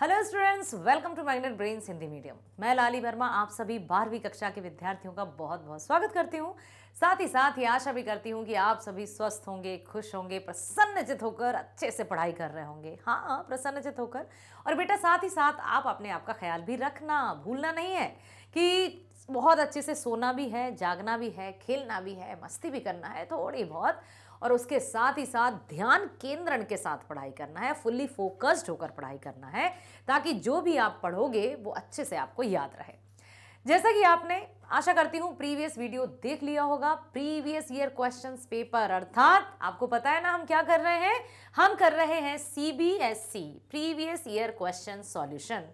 Hello students welcome to Magnet Brains Hindi medium मैं लाली वर्मा आप सभी बारहवीं कक्षा के विद्यार्थियों का बहुत बहुत स्वागत करती हूँ साथ ही साथ ये आशा भी करती हूँ कि आप सभी स्वस्थ होंगे खुश होंगे प्रसन्नचित होकर अच्छे से पढ़ाई कर रहे होंगे हाँ प्रसन्नचित होकर और बेटा साथ ही साथ आप अपने आप का ख्याल भी रखना भूलना नहीं है कि बहुत अच्छे से सोना भी है जागना भी है खेलना भी है मस्ती भी करना है थोड़ी बहुत और उसके साथ ही साथ ध्यान केंद्रण के साथ पढ़ाई करना है फुल्ली फोकस्ड होकर पढ़ाई करना है ताकि जो भी आप पढ़ोगे वो अच्छे से आपको याद रहे जैसा कि आपने आशा करती हूँ प्रीवियस वीडियो देख लिया होगा प्रीवियस ईयर क्वेश्चंस पेपर अर्थात आपको पता है ना हम क्या कर रहे हैं हम कर रहे हैं C B S E previous year question solution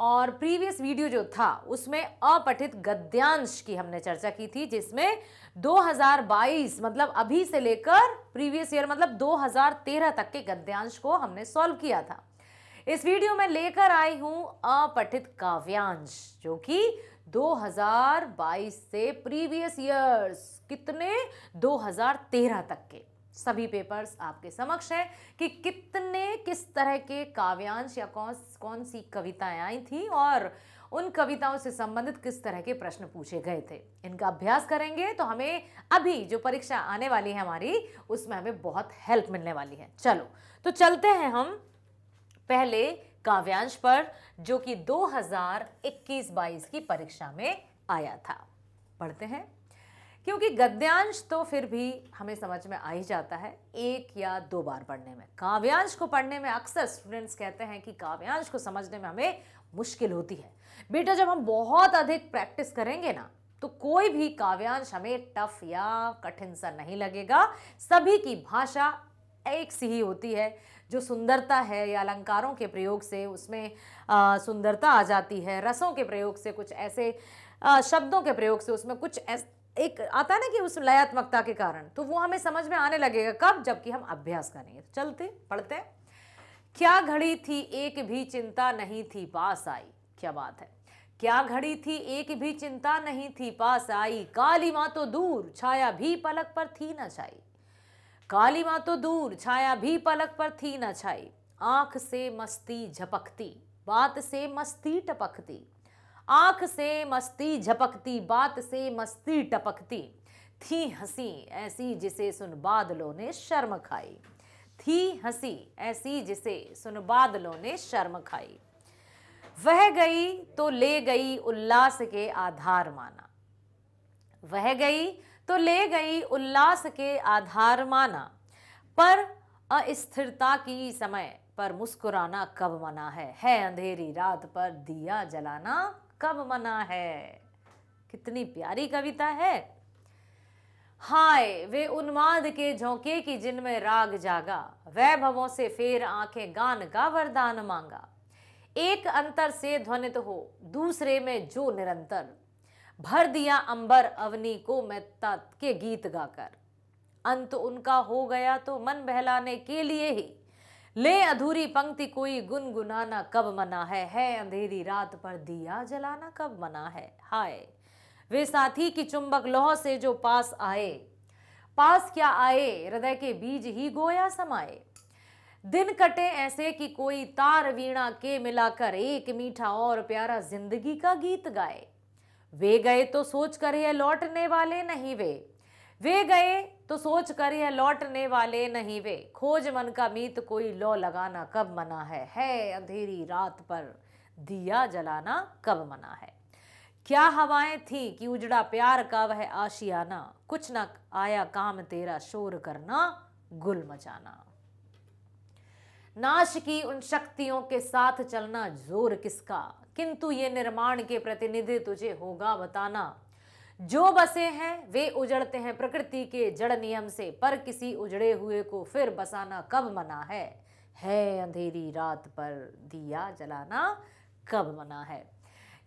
और प्रीवियस वीडियो जो था उसमें अपठित गद्यांश की हमने चर्चा की थी जिसमें 2022 मतलब अभी से लेकर प्रीवियस ईयर मतलब 2013 तक के गद्यांश को हमने सॉल्व किया था इस वीडियो में लेकर आई हूँ अपठित काव्यांश जो कि 2022 से प्रीवियस ईयर्स कितने 2013 तक के सभी पेपर्स आपके समक्ष है कि कितने किस तरह के काव्यांश या कौन कौन सी कविताएं आई थी और उन कविताओं से संबंधित किस तरह के प्रश्न पूछे गए थे इनका अभ्यास करेंगे तो हमें अभी जो परीक्षा आने वाली है हमारी उसमें हमें बहुत हेल्प मिलने वाली है चलो तो चलते हैं हम पहले काव्यांश पर जो कि 2021-22 की परीक्षा में आया था पढ़ते हैं क्योंकि गद्यांश तो फिर भी हमें समझ में आ ही जाता है एक या दो बार पढ़ने में काव्यांश को पढ़ने में अक्सर स्टूडेंट्स कहते हैं कि काव्यांश को समझने में हमें मुश्किल होती है बेटा जब हम बहुत अधिक प्रैक्टिस करेंगे ना तो कोई भी काव्यांश हमें टफ या कठिन सा नहीं लगेगा सभी की भाषा एक सी ही होती है जो सुंदरता है या अलंकारों के प्रयोग से उसमें आ, सुंदरता आ जाती है रसों के प्रयोग से कुछ ऐसे आ, शब्दों के प्रयोग से उसमें कुछ ऐसे एक आता है ना कि उस लयात्मकता के कारण तो वो हमें समझ में आने लगेगा कब जबकि हम अभ्यास करेंगे तो चलते पढ़ते हैं क्या घड़ी थी एक भी चिंता नहीं थी पास आई क्या बात है क्या घड़ी थी एक भी चिंता नहीं थी पास आई काली माँ तो दूर छाया भी पलक पर थी न छाई काली माँ तो दूर छाया भी पलक पर थी न छाई आंख से मस्ती झपकती बात से मस्ती टपकती आंख से मस्ती झपकती बात से मस्ती टपकती थी हंसी ऐसी जिसे सुन बादलों ने शर्म खाई थी हंसी ऐसी जिसे सुन बादलों ने शर्म खाई वह गई तो ले गई उल्लास के आधार माना वह गई तो ले गई उल्लास के आधार माना पर अस्थिरता की समय पर मुस्कुराना कब मना है है अंधेरी रात पर दिया जलाना कब मना है कितनी प्यारी कविता है हाय वे उन्माद के झोंके की जिनमें राग जागा वैभवों से फेर आंखें गान का वरदान मांगा एक अंतर से ध्वनित हो दूसरे में जो निरंतर भर दिया अंबर अवनी को मैं तत् के गीत गाकर अंत उनका हो गया तो मन बहलाने के लिए ही ले अधूरी पंक्ति कोई गुनगुनाना कब मना है है अंधेरी रात पर दिया जलाना कब मना है हाय वे साथी की चुंबक लोह से जो पास आए पास क्या आए हृदय के बीज ही गोया समाए दिन कटे ऐसे कि कोई तार वीणा के मिलाकर एक मीठा और प्यारा जिंदगी का गीत गाए वे गए तो सोच कर ये लौटने वाले नहीं वे वे गए तो सोच कर यह लौटने वाले नहीं वे खोज मन का मीत कोई लो लगाना कब मना है है अंधेरी रात पर दिया जलाना कब मना है क्या हवाएं थी कि उजड़ा प्यार का वह आशियाना कुछ न आया काम तेरा शोर करना गुल मचाना नाश की उन शक्तियों के साथ चलना जोर किसका किंतु ये निर्माण के प्रतिनिधि तुझे होगा बताना जो बसे हैं वे उजड़ते हैं प्रकृति के जड़ नियम से पर किसी उजड़े हुए को फिर बसाना कब मना है है अंधेरी रात पर दिया जलाना कब मना है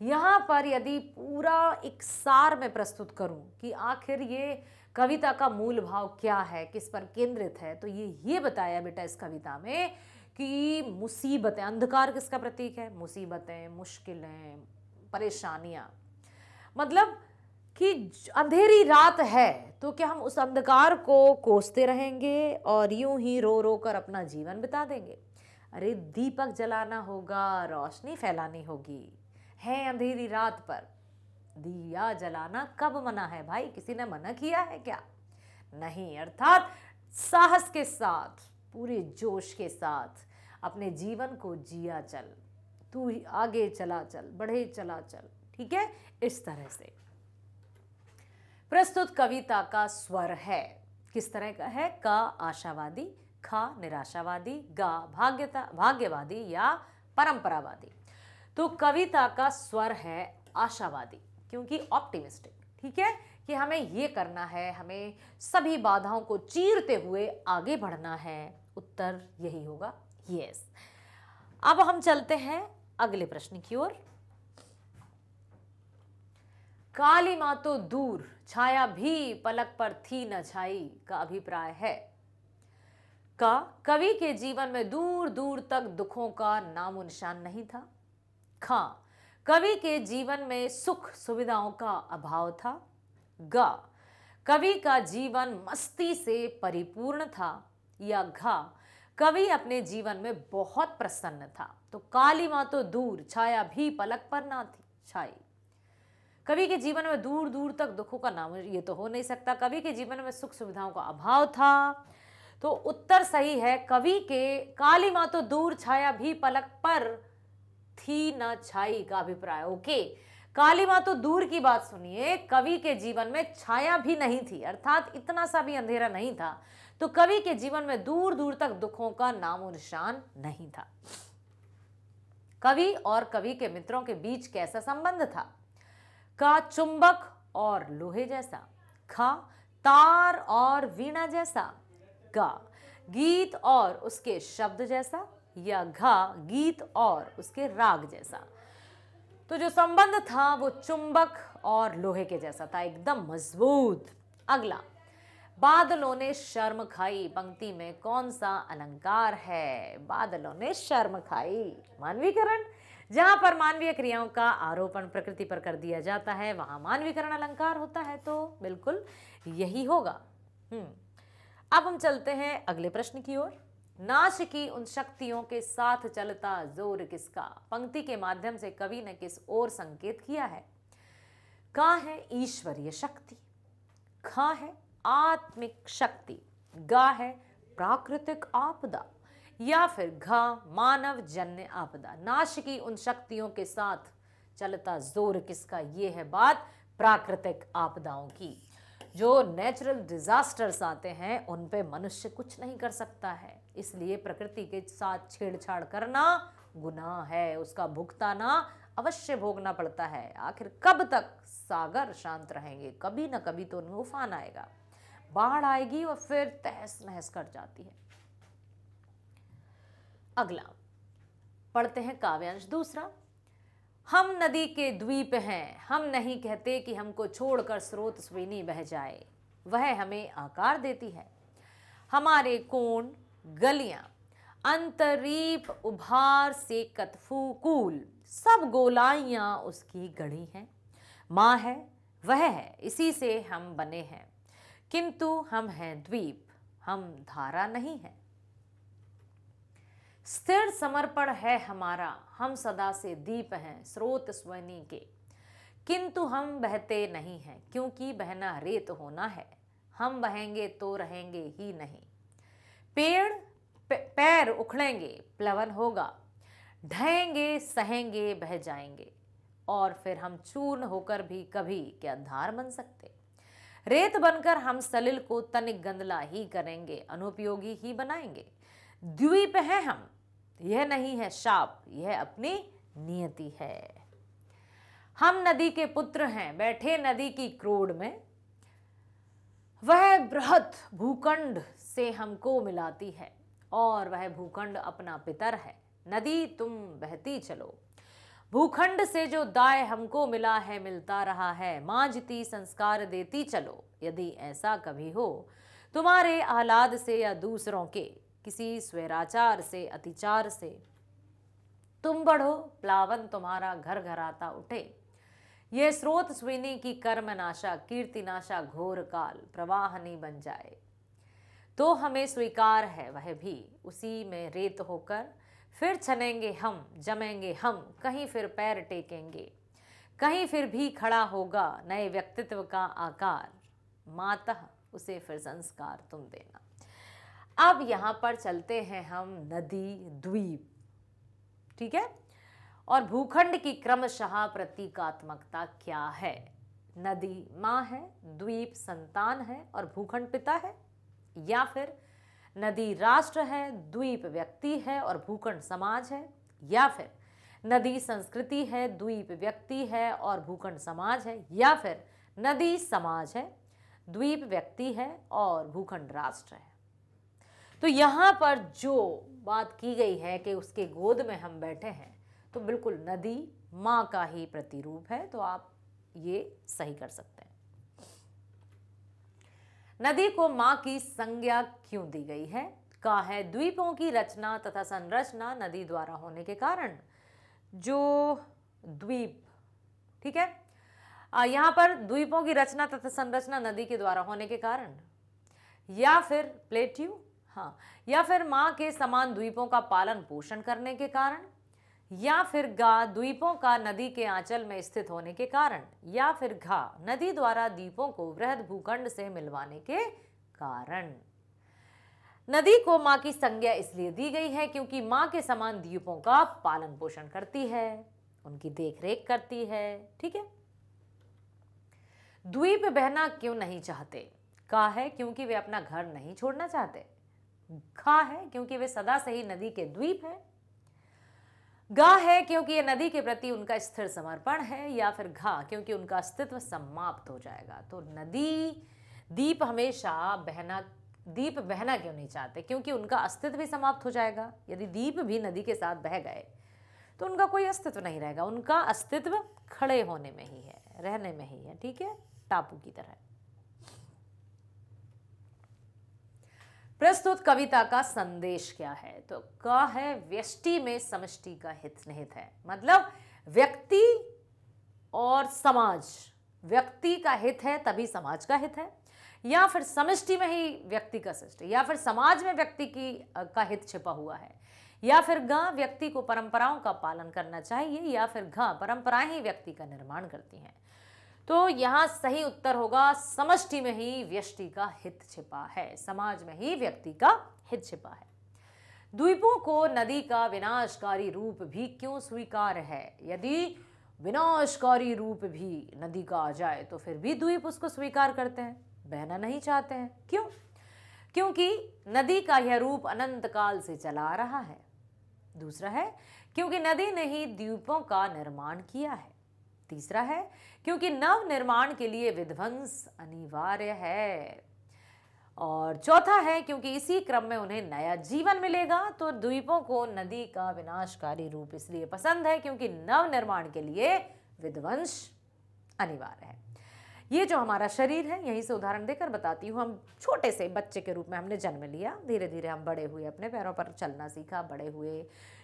यहाँ पर यदि पूरा एक सार में प्रस्तुत करूँ कि आखिर ये कविता का मूल भाव क्या है किस पर केंद्रित है तो ये ये बताया बेटा इस कविता में कि मुसीबतें अंधकार किसका प्रतीक है मुसीबतें मुश्किलें परेशानियाँ मतलब कि अंधेरी रात है तो क्या हम उस अंधकार को कोसते रहेंगे और यूं ही रो रो कर अपना जीवन बिता देंगे अरे दीपक जलाना होगा रोशनी फैलानी होगी है अंधेरी रात पर दिया जलाना कब मना है भाई किसी ने मना किया है क्या नहीं अर्थात साहस के साथ पूरे जोश के साथ अपने जीवन को जिया चल तू आगे चला चल बढ़े चला चल ठीक है इस तरह से प्रस्तुत कविता का स्वर है किस तरह का है क आशावादी ख निराशावादी गा भाग्यता भाग्यवादी या परंपरावादी तो कविता का स्वर है आशावादी क्योंकि ऑप्टिमिस्टिक ठीक है कि हमें ये करना है हमें सभी बाधाओं को चीरते हुए आगे बढ़ना है उत्तर यही होगा यस अब हम चलते हैं अगले प्रश्न की ओर काली माँ तो दूर छाया भी पलक पर थी न छाई का अभिप्राय है का कवि के जीवन में दूर दूर तक दुखों का नामो निशान नहीं था खा कवि के जीवन में सुख सुविधाओं का अभाव था गा कवि का जीवन मस्ती से परिपूर्ण था या घा कवि अपने जीवन में बहुत प्रसन्न था तो काली माँ तो दूर छाया भी पलक पर ना थी छाई कवि के जीवन में दूर दूर तक दुखों का नाम ये तो हो नहीं सकता कवि के जीवन में सुख सुविधाओं का अभाव था तो उत्तर सही है कवि के काली माँ तो दूर छाया भी पलक पर थी न छाई का अभिप्राय ओके काली माँ तो दूर की बात सुनिए कवि के जीवन में छाया भी नहीं थी अर्थात इतना सा भी अंधेरा नहीं था तो कवि के जीवन में दूर दूर तक दुखों का नामो निशान नहीं था कवि और कवि के मित्रों के बीच कैसा संबंध था का चुंबक और लोहे जैसा खा तार और वीणा जैसा गा गीत और उसके शब्द जैसा या घा गीत और उसके राग जैसा तो जो संबंध था वो चुंबक और लोहे के जैसा था एकदम मजबूत अगला बादलों ने शर्म खाई पंक्ति में कौन सा अलंकार है बादलों ने शर्म खाई मानवीकरण जहां पर मानवीय क्रियाओं का आरोपण प्रकृति पर कर दिया जाता है वहां मानवीकरण अलंकार होता है तो बिल्कुल यही होगा हम्म। अब हम चलते हैं अगले प्रश्न की ओर नाश की उन शक्तियों के साथ चलता जोर किसका पंक्ति के माध्यम से कवि ने किस ओर संकेत किया है का है ईश्वरीय शक्ति खा है आत्मिक शक्ति गा है प्राकृतिक आपदा या फिर घ मानव जन्य आपदा नाश की उन शक्तियों के साथ चलता जोर किसका ये है बात प्राकृतिक आपदाओं की जो नेचुरल डिजास्टर्स आते हैं उन पे मनुष्य कुछ नहीं कर सकता है इसलिए प्रकृति के साथ छेड़छाड़ करना गुनाह है उसका भुगताना अवश्य भोगना पड़ता है आखिर कब तक सागर शांत रहेंगे कभी ना कभी तो उनमें उफान आएगा बाढ़ आएगी और फिर तहस नहस कर जाती है अगला पढ़ते हैं काव्यांश दूसरा हम नदी के द्वीप हैं हम नहीं कहते कि हमको छोड़कर स्रोत स्वेनी बह जाए वह हमें आकार देती है हमारे कोण गलियां अंतरीप उभार से कतफूकूल सब गोलाइयाँ उसकी गढ़ी हैं माँ है वह है इसी से हम बने हैं किंतु हम हैं द्वीप हम धारा नहीं हैं स्थिर समर्पण है हमारा हम सदा से दीप हैं स्रोत स्वनी के किंतु हम बहते नहीं हैं क्योंकि बहना रेत होना है हम बहेंगे तो रहेंगे ही नहीं पेड़ पैर उखड़ेंगे प्लवन होगा ढहेंगे सहेंगे बह जाएंगे और फिर हम चूर्ण होकर भी कभी क्या धार बन सकते रेत बनकर हम सलिल को तनिक गंदला ही करेंगे अनुपयोगी ही बनाएंगे द्वीप हैं हम यह नहीं है शाप यह अपनी नियति है हम नदी के पुत्र हैं बैठे नदी की क्रोड में वह बृहत भूखंड से हमको मिलाती है और वह भूखंड अपना पितर है नदी तुम बहती चलो भूखंड से जो दाय हमको मिला है मिलता रहा है मांझती संस्कार देती चलो यदि ऐसा कभी हो तुम्हारे आहलाद से या दूसरों के किसी स्वैराचार से अतिचार से तुम बढ़ो प्लावन तुम्हारा घर घर आता उठे ये स्रोत स्विनी की कर्म कीर्ति कीर्तिनाशा घोर काल प्रवाह नहीं बन जाए तो हमें स्वीकार है वह भी उसी में रेत होकर फिर छनेंगे हम जमेंगे हम कहीं फिर पैर टेकेंगे कहीं फिर भी खड़ा होगा नए व्यक्तित्व का आकार मातः उसे फिर संस्कार तुम देना अब यहाँ पर चलते हैं हम नदी द्वीप ठीक है और भूखंड की क्रमशः प्रतीकात्मकता क्या है नदी माँ है द्वीप संतान है और भूखंड पिता है या फिर नदी राष्ट्र है द्वीप व्यक्ति है और भूखंड समाज है या फिर नदी संस्कृति है द्वीप व्यक्ति है और भूखंड समाज है या फिर नदी समाज है द्वीप व्यक्ति है और भूखंड राष्ट्र है तो यहाँ पर जो बात की गई है कि उसके गोद में हम बैठे हैं तो बिल्कुल नदी माँ का ही प्रतिरूप है तो आप ये सही कर सकते हैं नदी को माँ की संज्ञा क्यों दी गई है का है द्वीपों की रचना तथा संरचना नदी द्वारा होने के कारण जो द्वीप ठीक है यहाँ पर द्वीपों की रचना तथा संरचना नदी के द्वारा होने के कारण या फिर प्लेट्यू हाँ या फिर माँ के समान द्वीपों का पालन पोषण करने के कारण या फिर गा द्वीपों का नदी के आंचल में स्थित होने के कारण या फिर घा नदी द्वारा द्वीपों को वृहद भूखंड से मिलवाने के कारण नदी को माँ की संज्ञा इसलिए दी गई है क्योंकि माँ के समान द्वीपों का पालन पोषण करती है उनकी देखरेख करती है ठीक है द्वीप बहना क्यों नहीं चाहते का है क्योंकि वे अपना घर नहीं छोड़ना चाहते घा है क्योंकि वे सदा से ही नदी के द्वीप हैं गा है क्योंकि ये नदी के प्रति उनका स्थिर समर्पण है या फिर घा क्योंकि उनका अस्तित्व समाप्त हो जाएगा तो नदी दीप हमेशा बहना दीप बहना क्यों नहीं चाहते क्योंकि उनका अस्तित्व भी समाप्त हो जाएगा यदि दीप भी नदी के साथ बह गए तो उनका कोई अस्तित्व नहीं रहेगा उनका अस्तित्व खड़े होने में ही है रहने में ही है ठीक है टापू की तरह प्रस्तुत कविता का संदेश क्या है तो क है व्यष्टि में समष्टि का हित निहित है मतलब व्यक्ति और समाज व्यक्ति का हित है तभी समाज का हित है या फिर समष्टि में ही व्यक्ति का सृष्टि या फिर समाज में व्यक्ति की का हित छिपा हुआ है या फिर घ व्यक्ति को परंपराओं का पालन करना चाहिए या फिर घ परंपराएं ही व्यक्ति का निर्माण करती हैं तो यहाँ सही उत्तर होगा समष्टि में ही व्यष्टि का हित छिपा है समाज में ही व्यक्ति का हित छिपा है द्वीपों को नदी का विनाशकारी रूप भी क्यों स्वीकार है यदि विनाशकारी रूप भी नदी का आ जाए तो फिर भी द्वीप उसको स्वीकार करते हैं बहना नहीं चाहते हैं क्यों क्योंकि नदी का यह रूप अनंत काल से चला आ रहा है दूसरा है क्योंकि नदी ने ही द्वीपों का निर्माण किया है तीसरा है क्योंकि नव निर्माण के लिए विध्वंस अनिवार्य है और चौथा है क्योंकि इसी क्रम में उन्हें नया जीवन मिलेगा तो द्वीपों को नदी का विनाशकारी रूप इसलिए पसंद है क्योंकि नव निर्माण के लिए विध्वंस अनिवार्य है ये जो हमारा शरीर है यहीं से उदाहरण देकर बताती हूँ हम छोटे से बच्चे के रूप में हमने जन्म लिया धीरे धीरे हम बड़े हुए अपने पैरों पर चलना सीखा बड़े हुए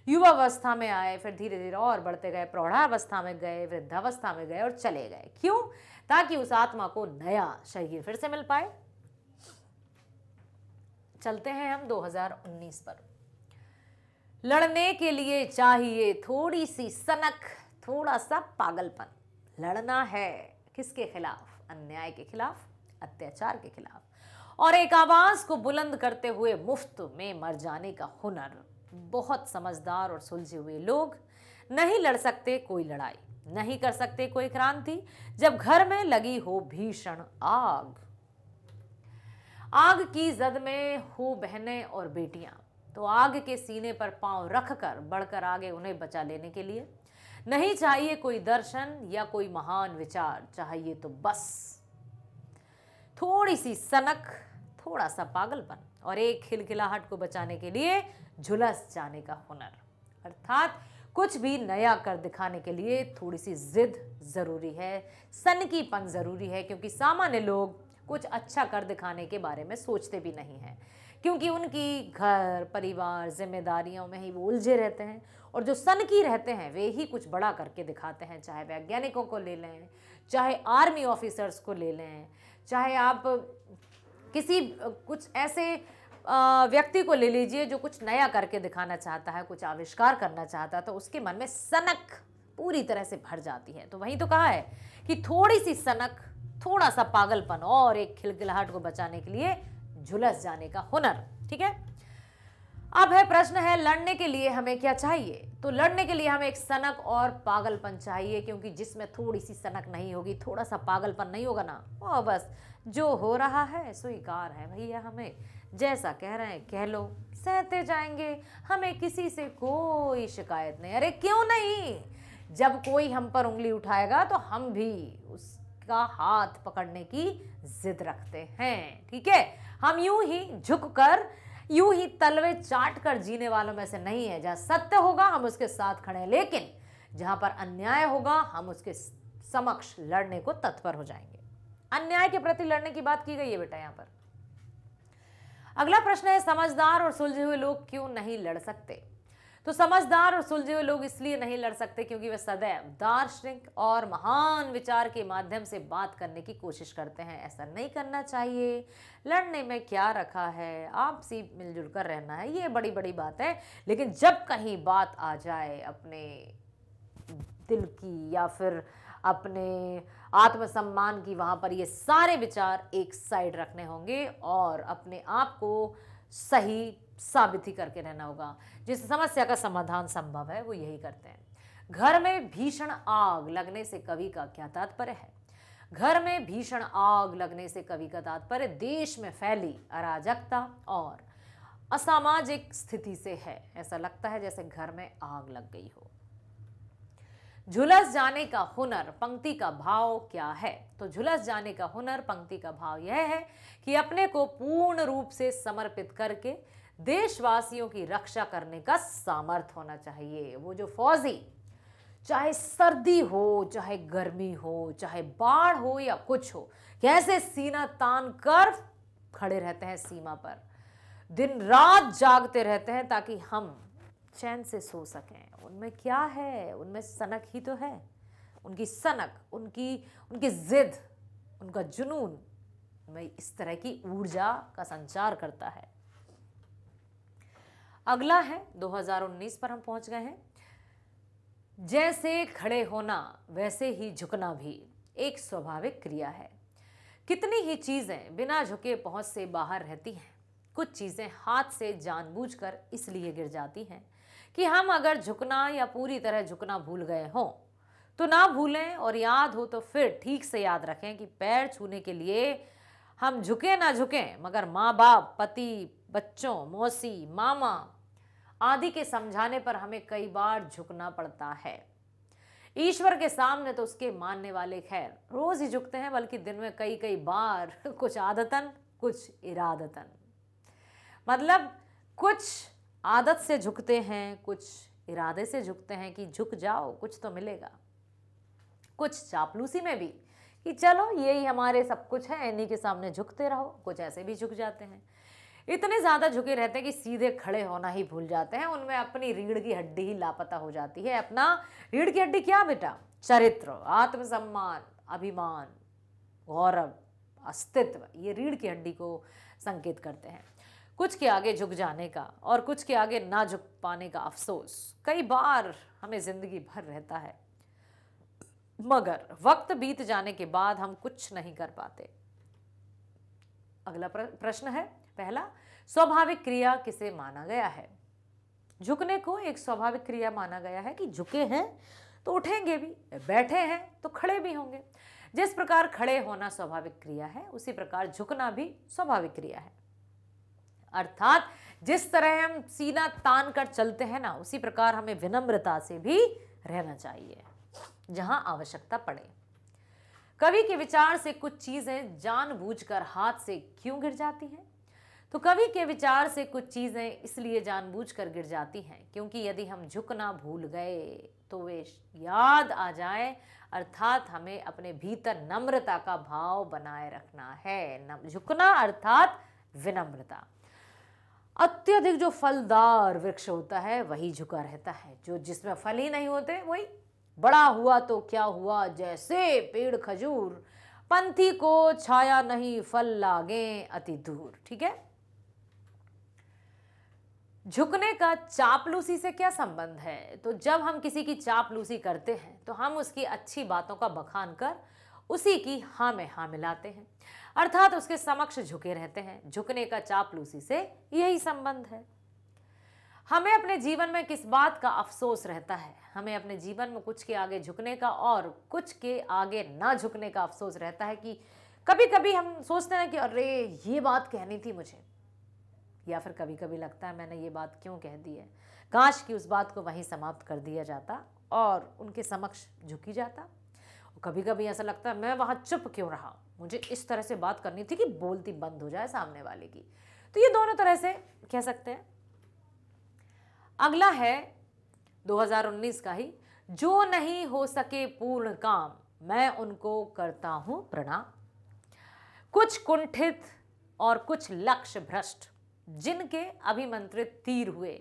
युवावस्था में आए फिर धीरे धीरे और बढ़ते गए प्रौढ़ावस्था में गए वृद्धावस्था में गए और चले गए क्यों ताकि उस आत्मा को नया शरीर फिर से मिल पाए चलते हैं हम 2019 पर लड़ने के लिए चाहिए थोड़ी सी सनक थोड़ा सा पागलपन लड़ना है किसके खिलाफ अन्याय के खिलाफ अत्याचार के खिलाफ और एक आवाज़ को बुलंद करते हुए मुफ्त में मर जाने का हुनर बहुत समझदार और सुलझे हुए लोग नहीं लड़ सकते कोई लड़ाई नहीं कर सकते कोई क्रांति जब घर में लगी हो भीषण आग आग की जद में हो बहने और बेटियां तो आग के सीने पर पांव रखकर बढ़कर आगे उन्हें बचा लेने के लिए नहीं चाहिए कोई दर्शन या कोई महान विचार चाहिए तो बस थोड़ी सी सनक थोड़ा सा पागलपन और एक खिलखिलाहट को बचाने के लिए झुलस जाने का हुनर अर्थात कुछ भी नया कर दिखाने के लिए थोड़ी सी जिद ज़रूरी है सनकीपन ज़रूरी है क्योंकि सामान्य लोग कुछ अच्छा कर दिखाने के बारे में सोचते भी नहीं हैं क्योंकि उनकी घर परिवार जिम्मेदारियों में ही वो उलझे रहते हैं और जो सन की रहते हैं वे ही कुछ बड़ा करके दिखाते हैं चाहे वैज्ञानिकों को ले लें चाहे आर्मी ऑफिसर्स को ले लें चाहे आप किसी कुछ ऐसे व्यक्ति को ले लीजिए जो कुछ नया करके दिखाना चाहता है कुछ आविष्कार करना चाहता है तो उसके मन में सनक पूरी तरह से भर जाती है तो वही तो कहा है कि थोड़ी सी सनक थोड़ा सा पागलपन और एक खिलखिलाहट को बचाने के लिए झुलस जाने का हुनर ठीक है अब है प्रश्न है लड़ने के लिए हमें क्या चाहिए तो लड़ने के लिए हमें एक सनक और पागलपन चाहिए क्योंकि जिसमें थोड़ी सी सनक नहीं होगी थोड़ा सा पागलपन नहीं होगा ना वो बस जो हो रहा है स्वीकार है भैया हमें जैसा कह रहे हैं कह लो सहते जाएंगे हमें किसी से कोई शिकायत नहीं अरे क्यों नहीं जब कोई हम पर उंगली उठाएगा तो हम भी उसका हाथ पकड़ने की जिद रखते हैं ठीक है हम यूं ही झुक कर यूं ही तलवे चाट कर जीने वालों में से नहीं है जहां सत्य होगा हम उसके साथ खड़े हैं लेकिन जहां पर अन्याय होगा हम उसके समक्ष लड़ने को तत्पर हो जाएंगे अन्याय के प्रति लड़ने की बात की गई है बेटा यहां पर अगला प्रश्न है समझदार और सुलझे हुए लोग क्यों नहीं लड़ सकते तो समझदार और सुलझे हुए लोग इसलिए नहीं लड़ सकते क्योंकि वे सदैव दार्शनिक और महान विचार के माध्यम से बात करने की कोशिश करते हैं ऐसा नहीं करना चाहिए लड़ने में क्या रखा है आपसी मिलजुल कर रहना है ये बड़ी बड़ी बात है लेकिन जब कहीं बात आ जाए अपने दिल की या फिर अपने आत्मसम्मान की वहाँ पर ये सारे विचार एक साइड रखने होंगे और अपने आप को सही साबित ही करके रहना होगा जिस समस्या का समाधान संभव है वो यही करते हैं घर में भीषण आग लगने से कवि का क्या तात्पर्य है घर में भीषण आग लगने से कवि का तात्पर्य देश में फैली अराजकता और असामाजिक स्थिति से है ऐसा लगता है जैसे घर में आग लग गई हो झुलस जाने का हुनर पंक्ति का भाव क्या है तो झुलस जाने का हुनर पंक्ति का भाव यह है कि अपने को पूर्ण रूप से समर्पित करके देशवासियों की रक्षा करने का सामर्थ्य होना चाहिए वो जो फौजी चाहे सर्दी हो चाहे गर्मी हो चाहे बाढ़ हो या कुछ हो कैसे सीना तान कर खड़े रहते हैं सीमा पर दिन रात जागते रहते हैं ताकि हम चैन से सो सकें उनमें क्या है उनमें सनक ही तो है उनकी सनक उनकी उनकी ज़िद उनका जुनून में इस तरह की ऊर्जा का संचार करता है अगला है 2019 पर हम पहुंच गए हैं जैसे खड़े होना वैसे ही झुकना भी एक स्वाभाविक क्रिया है कितनी ही चीज़ें बिना झुके पहुंच से बाहर रहती हैं कुछ चीज़ें हाथ से जानबूझकर इसलिए गिर जाती हैं कि हम अगर झुकना या पूरी तरह झुकना भूल गए हों तो ना भूलें और याद हो तो फिर ठीक से याद रखें कि पैर छूने के लिए हम झुके ना झुकें मगर माँ बाप पति बच्चों मौसी मामा आदि के समझाने पर हमें कई बार झुकना पड़ता है ईश्वर के सामने तो उसके मानने वाले खैर रोज ही झुकते हैं बल्कि दिन में कई कई बार कुछ आदतन कुछ इरादतन मतलब कुछ आदत से झुकते हैं कुछ इरादे से झुकते हैं कि झुक जाओ कुछ तो मिलेगा कुछ चापलूसी में भी कि चलो यही हमारे सब कुछ है इन्हीं के सामने झुकते रहो कुछ ऐसे भी झुक जाते हैं इतने ज़्यादा झुके रहते हैं कि सीधे खड़े होना ही भूल जाते हैं उनमें अपनी रीढ़ की हड्डी ही लापता हो जाती है अपना रीढ़ की हड्डी क्या बेटा चरित्र आत्मसम्मान अभिमान गौरव अस्तित्व ये रीढ़ की हड्डी को संकेत करते हैं कुछ के आगे झुक जाने का और कुछ के आगे ना झुक पाने का अफसोस कई बार हमें ज़िंदगी भर रहता है मगर वक्त बीत जाने के बाद हम कुछ नहीं कर पाते अगला प्रश्न है पहला स्वाभाविक क्रिया किसे माना गया है झुकने को एक स्वाभाविक क्रिया माना गया है कि झुके हैं तो उठेंगे भी बैठे हैं तो खड़े भी होंगे जिस प्रकार खड़े होना स्वाभाविक क्रिया है उसी प्रकार झुकना भी स्वाभाविक क्रिया है अर्थात जिस तरह हम सीना तान कर चलते हैं ना उसी प्रकार हमें विनम्रता से भी रहना चाहिए जहां आवश्यकता पड़े कवि के विचार से कुछ चीज़ें जानबूझकर हाथ से क्यों गिर जाती हैं तो कवि के विचार से कुछ चीज़ें इसलिए जानबूझकर गिर जाती हैं क्योंकि यदि हम झुकना भूल गए तो वे याद आ जाए अर्थात हमें अपने भीतर नम्रता का भाव बनाए रखना है झुकना अर्थात विनम्रता अत्यधिक जो फलदार वृक्ष होता है वही झुका रहता है जो जिसमें फल ही नहीं होते वही बड़ा हुआ तो क्या हुआ जैसे पेड़ खजूर पंथी को छाया नहीं फल लागे अति दूर ठीक है झुकने का चापलूसी से क्या संबंध है तो जब हम किसी की चापलूसी करते हैं तो हम उसकी अच्छी बातों का बखान कर उसी की हाँ में हाँ मिलाते हैं अर्थात उसके समक्ष झुके रहते हैं झुकने का चापलूसी से यही संबंध है हमें अपने जीवन में किस बात का अफसोस रहता है हमें अपने जीवन में कुछ के आगे झुकने का और कुछ के आगे ना झुकने का अफसोस रहता है कि कभी कभी हम सोचते हैं कि अरे ये बात कहनी थी मुझे या फिर कभी कभी लगता है मैंने ये बात क्यों कह दी है काश कि उस बात को वहीं समाप्त कर दिया जाता और उनके समक्ष झुकी जाता कभी कभी ऐसा लगता है मैं वहाँ चुप क्यों रहा मुझे इस तरह से बात करनी थी कि बोलती बंद हो जाए सामने वाले की तो ये दोनों तरह से कह सकते हैं अगला है 2019 का ही जो नहीं हो सके पूर्ण काम मैं उनको करता हूं प्रणाम कुछ कुंठित और कुछ लक्ष्य भ्रष्ट जिनके अभिमंत्रित तीर हुए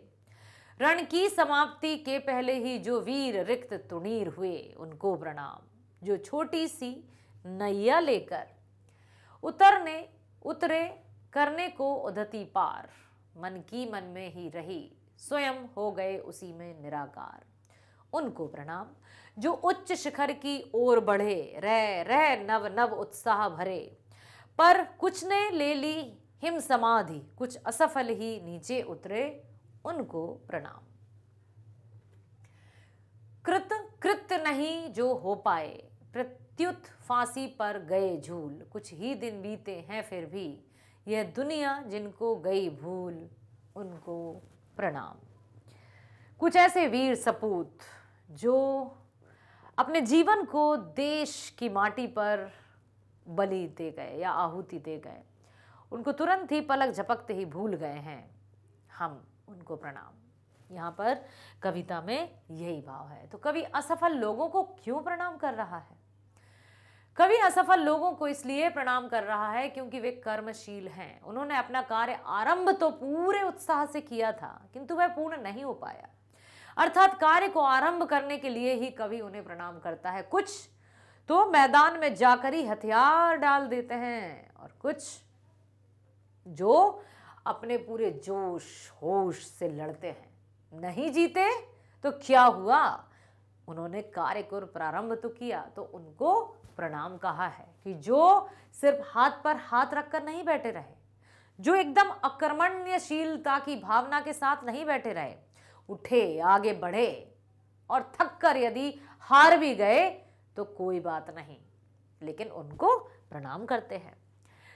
रण की समाप्ति के पहले ही जो वीर रिक्त तुणीर हुए उनको प्रणाम जो छोटी सी नैया लेकर उतरने उतरे करने को उदती पार मन की मन में ही रही स्वयं हो गए उसी में निराकार उनको प्रणाम जो उच्च शिखर की ओर बढ़े रह रह नव नव उत्साह भरे पर कुछ ने ले ली हिम समाधि कुछ असफल ही नीचे उतरे उनको प्रणाम कृत कृत्य नहीं जो हो पाए प्रत्युत फांसी पर गए झूल कुछ ही दिन बीते हैं फिर भी यह दुनिया जिनको गई भूल उनको प्रणाम कुछ ऐसे वीर सपूत जो अपने जीवन को देश की माटी पर बलि दे गए या आहुति दे गए उनको तुरंत ही पलक झपकते ही भूल गए हैं हम उनको प्रणाम यहाँ पर कविता में यही भाव है तो कवि असफल लोगों को क्यों प्रणाम कर रहा है कवि असफल लोगों को इसलिए प्रणाम कर रहा है क्योंकि वे कर्मशील हैं उन्होंने अपना कार्य आरंभ तो पूरे उत्साह से किया था किंतु वह पूर्ण नहीं हो पाया अर्थात कार्य को आरंभ करने के लिए ही कवि उन्हें प्रणाम करता है कुछ तो मैदान में जाकर ही हथियार डाल देते हैं और कुछ जो अपने पूरे जोश होश से लड़ते हैं नहीं जीते तो क्या हुआ उन्होंने कार्य को प्रारंभ तो किया तो उनको प्रणाम कहा है कि जो सिर्फ हाथ पर हाथ रखकर नहीं बैठे रहे जो एकदम अकर्मण्यशीलता की भावना के साथ नहीं बैठे रहे उठे आगे बढ़े और थक कर यदि हार भी गए तो कोई बात नहीं लेकिन उनको प्रणाम करते हैं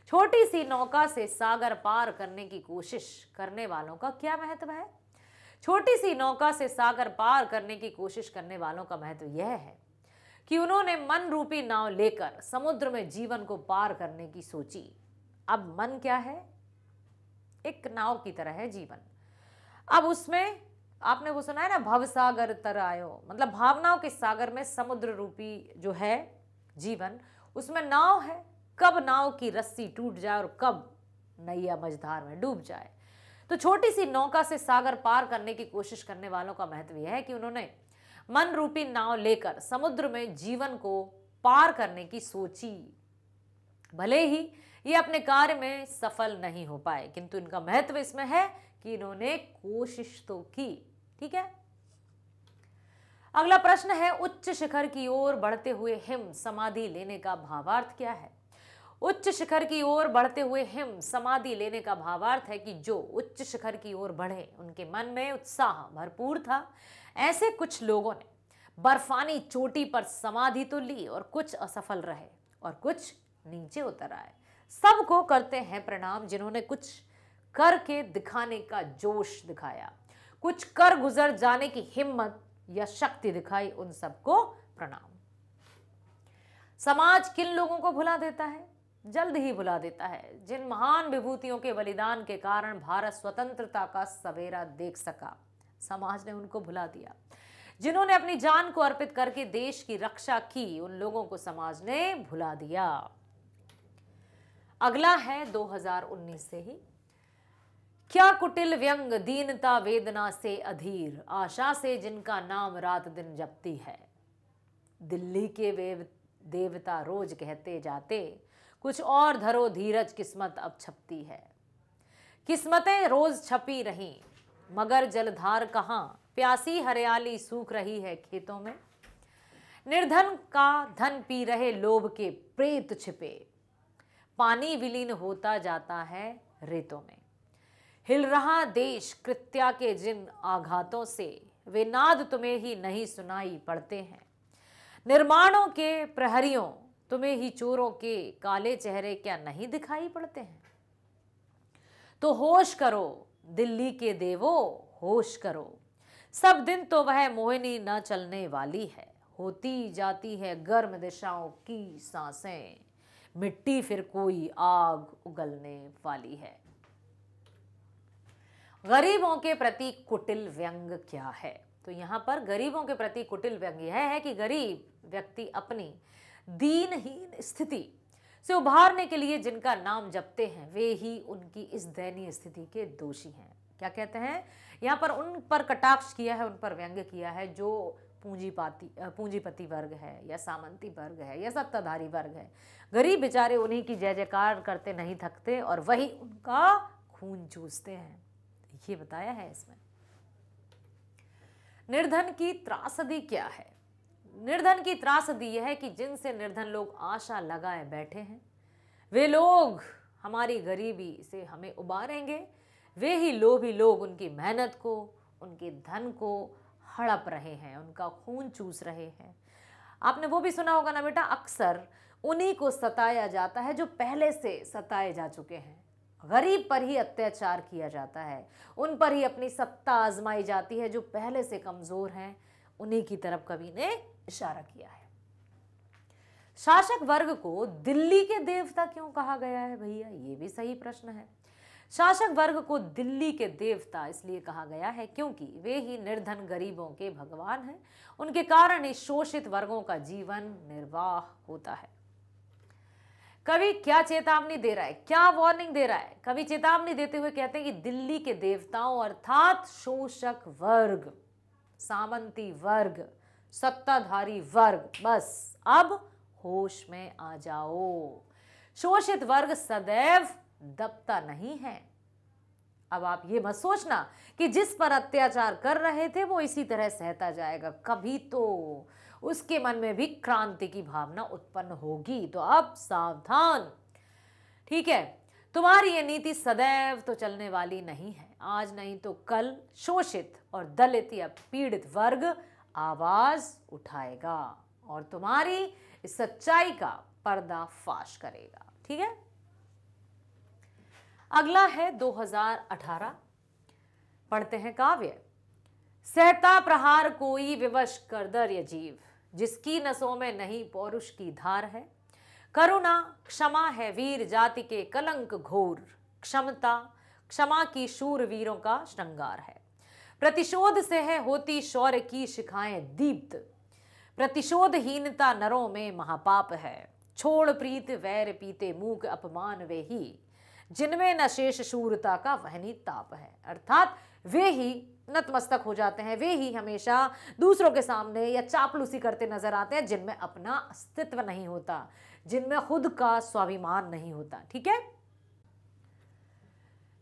छोटी सी नौका से सागर पार करने की कोशिश करने वालों का क्या महत्व है छोटी सी नौका से सागर पार करने की कोशिश करने वालों का महत्व यह है कि उन्होंने मन रूपी नाव लेकर समुद्र में जीवन को पार करने की सोची अब मन क्या है एक नाव की तरह है जीवन अब उसमें आपने वो सुना है ना भवसागर तर आयो मतलब भावनाओं के सागर में समुद्र रूपी जो है जीवन उसमें नाव है कब नाव की रस्सी टूट जाए और कब नैया मझधार में डूब जाए तो छोटी सी नौका से सागर पार करने की कोशिश करने वालों का महत्व यह है कि उन्होंने मन रूपी नाव लेकर समुद्र में जीवन को पार करने की सोची भले ही ये अपने कार्य में सफल नहीं हो पाए किंतु इनका महत्व इसमें है कि इन्होंने कोशिश तो की ठीक है अगला प्रश्न है उच्च शिखर की ओर बढ़ते हुए हिम समाधि लेने का भावार्थ क्या है उच्च शिखर की ओर बढ़ते हुए हिम समाधि लेने का भावार्थ है कि जो उच्च शिखर की ओर बढ़े उनके मन में उत्साह भरपूर था ऐसे कुछ लोगों ने बर्फानी चोटी पर समाधि तो ली और कुछ असफल रहे और कुछ नीचे उतर आए सबको करते हैं प्रणाम जिन्होंने कुछ करके दिखाने का जोश दिखाया कुछ कर गुजर जाने की हिम्मत या शक्ति दिखाई उन सबको प्रणाम समाज किन लोगों को भुला देता है जल्द ही बुला देता है जिन महान विभूतियों के बलिदान के कारण भारत स्वतंत्रता का सवेरा देख सका समाज ने उनको भुला दिया जिन्होंने अपनी जान को अर्पित करके देश की रक्षा की उन लोगों को समाज ने भुला दिया अगला है 2019 से ही क्या कुटिल व्यंग दीनता वेदना से अधीर आशा से जिनका नाम रात दिन जपती है दिल्ली के देवता रोज कहते जाते कुछ और धरो धीरज किस्मत अब छपती है किस्मतें रोज छपी रही मगर जलधार कहाँ प्यासी हरियाली सूख रही है खेतों में निर्धन का धन पी रहे लोभ के प्रेत छिपे पानी विलीन होता जाता है रेतों में हिल रहा देश कृत्या के जिन आघातों से वे नाद तुम्हें ही नहीं सुनाई पड़ते हैं निर्माणों के प्रहरियों तुम्हें ही चोरों के काले चेहरे क्या नहीं दिखाई पड़ते हैं तो होश करो दिल्ली के देवो होश करो सब दिन तो वह मोहिनी न चलने वाली है होती जाती है गर्म दिशाओं की सांसें मिट्टी फिर कोई आग उगलने वाली है गरीबों के प्रति कुटिल व्यंग क्या है तो यहाँ पर गरीबों के प्रति कुटिल व्यंग यह है कि गरीब व्यक्ति अपनी दीनहीन स्थिति से उभारने के लिए जिनका नाम जपते हैं वे ही उनकी इस दयनीय स्थिति के दोषी हैं क्या कहते हैं यहाँ पर उन पर कटाक्ष किया है उन पर व्यंग किया है जो पूंजीपाती पूंजीपति वर्ग है या सामंती वर्ग है या सत्ताधारी वर्ग है गरीब बेचारे उन्हीं की जय जयकार करते नहीं थकते और वही उनका खून चूसते हैं ये बताया है इसमें निर्धन की त्रासदी क्या है निर्धन की त्रास दी है कि जिनसे निर्धन लोग आशा लगाए बैठे हैं वे लोग हमारी गरीबी से हमें उबारेंगे वे ही लोभी लोग उनकी मेहनत को उनके धन को हड़प रहे हैं उनका खून चूस रहे हैं आपने वो भी सुना होगा ना बेटा अक्सर उन्हीं को सताया जाता है जो पहले से सताए जा चुके हैं गरीब पर ही अत्याचार किया जाता है उन पर ही अपनी सत्ता आजमाई जाती है जो पहले से कमज़ोर हैं उन्हीं की तरफ कभी ने इशारा किया है शासक वर्ग को दिल्ली के देवता क्यों कहा गया है भैया ये भी सही प्रश्न है शासक वर्ग को दिल्ली के देवता इसलिए कहा गया है क्योंकि वे ही निर्धन गरीबों के भगवान हैं उनके कारण ही शोषित वर्गों का जीवन निर्वाह होता है कवि क्या चेतावनी दे रहा है क्या वार्निंग दे रहा है कवि चेतावनी देते हुए कहते हैं कि दिल्ली के देवताओं अर्थात शोषक वर्ग सामंती वर्ग सत्ताधारी वर्ग बस अब होश में आ जाओ शोषित वर्ग सदैव दबता नहीं है अब आप यह मत सोचना कि जिस पर अत्याचार कर रहे थे वो इसी तरह सहता जाएगा कभी तो उसके मन में भी क्रांति की भावना उत्पन्न होगी तो अब सावधान ठीक है तुम्हारी ये नीति सदैव तो चलने वाली नहीं है आज नहीं तो कल शोषित और दलित या पीड़ित वर्ग आवाज़ उठाएगा और तुम्हारी इस सच्चाई का पर्दाफाश करेगा ठीक है अगला है 2018 पढ़ते हैं काव्य सहता प्रहार कोई विवश कर दर ये जीव जिसकी नसों में नहीं पौरुष की धार है करुणा क्षमा है वीर जाति के कलंक घोर क्षमता क्षमा की शूर वीरों का श्रृंगार है प्रतिशोध से है होती शौर्य की शिखाएं दीप्त प्रतिशोधहीनता नरों में महापाप है छोड़ प्रीत वैर पीते मूक अपमान वे ही जिनमें न शेष शूरता का वहनी ताप है अर्थात वे ही नतमस्तक हो जाते हैं वे ही हमेशा दूसरों के सामने या चापलूसी करते नजर आते हैं जिनमें अपना अस्तित्व नहीं होता जिनमें खुद का स्वाभिमान नहीं होता ठीक है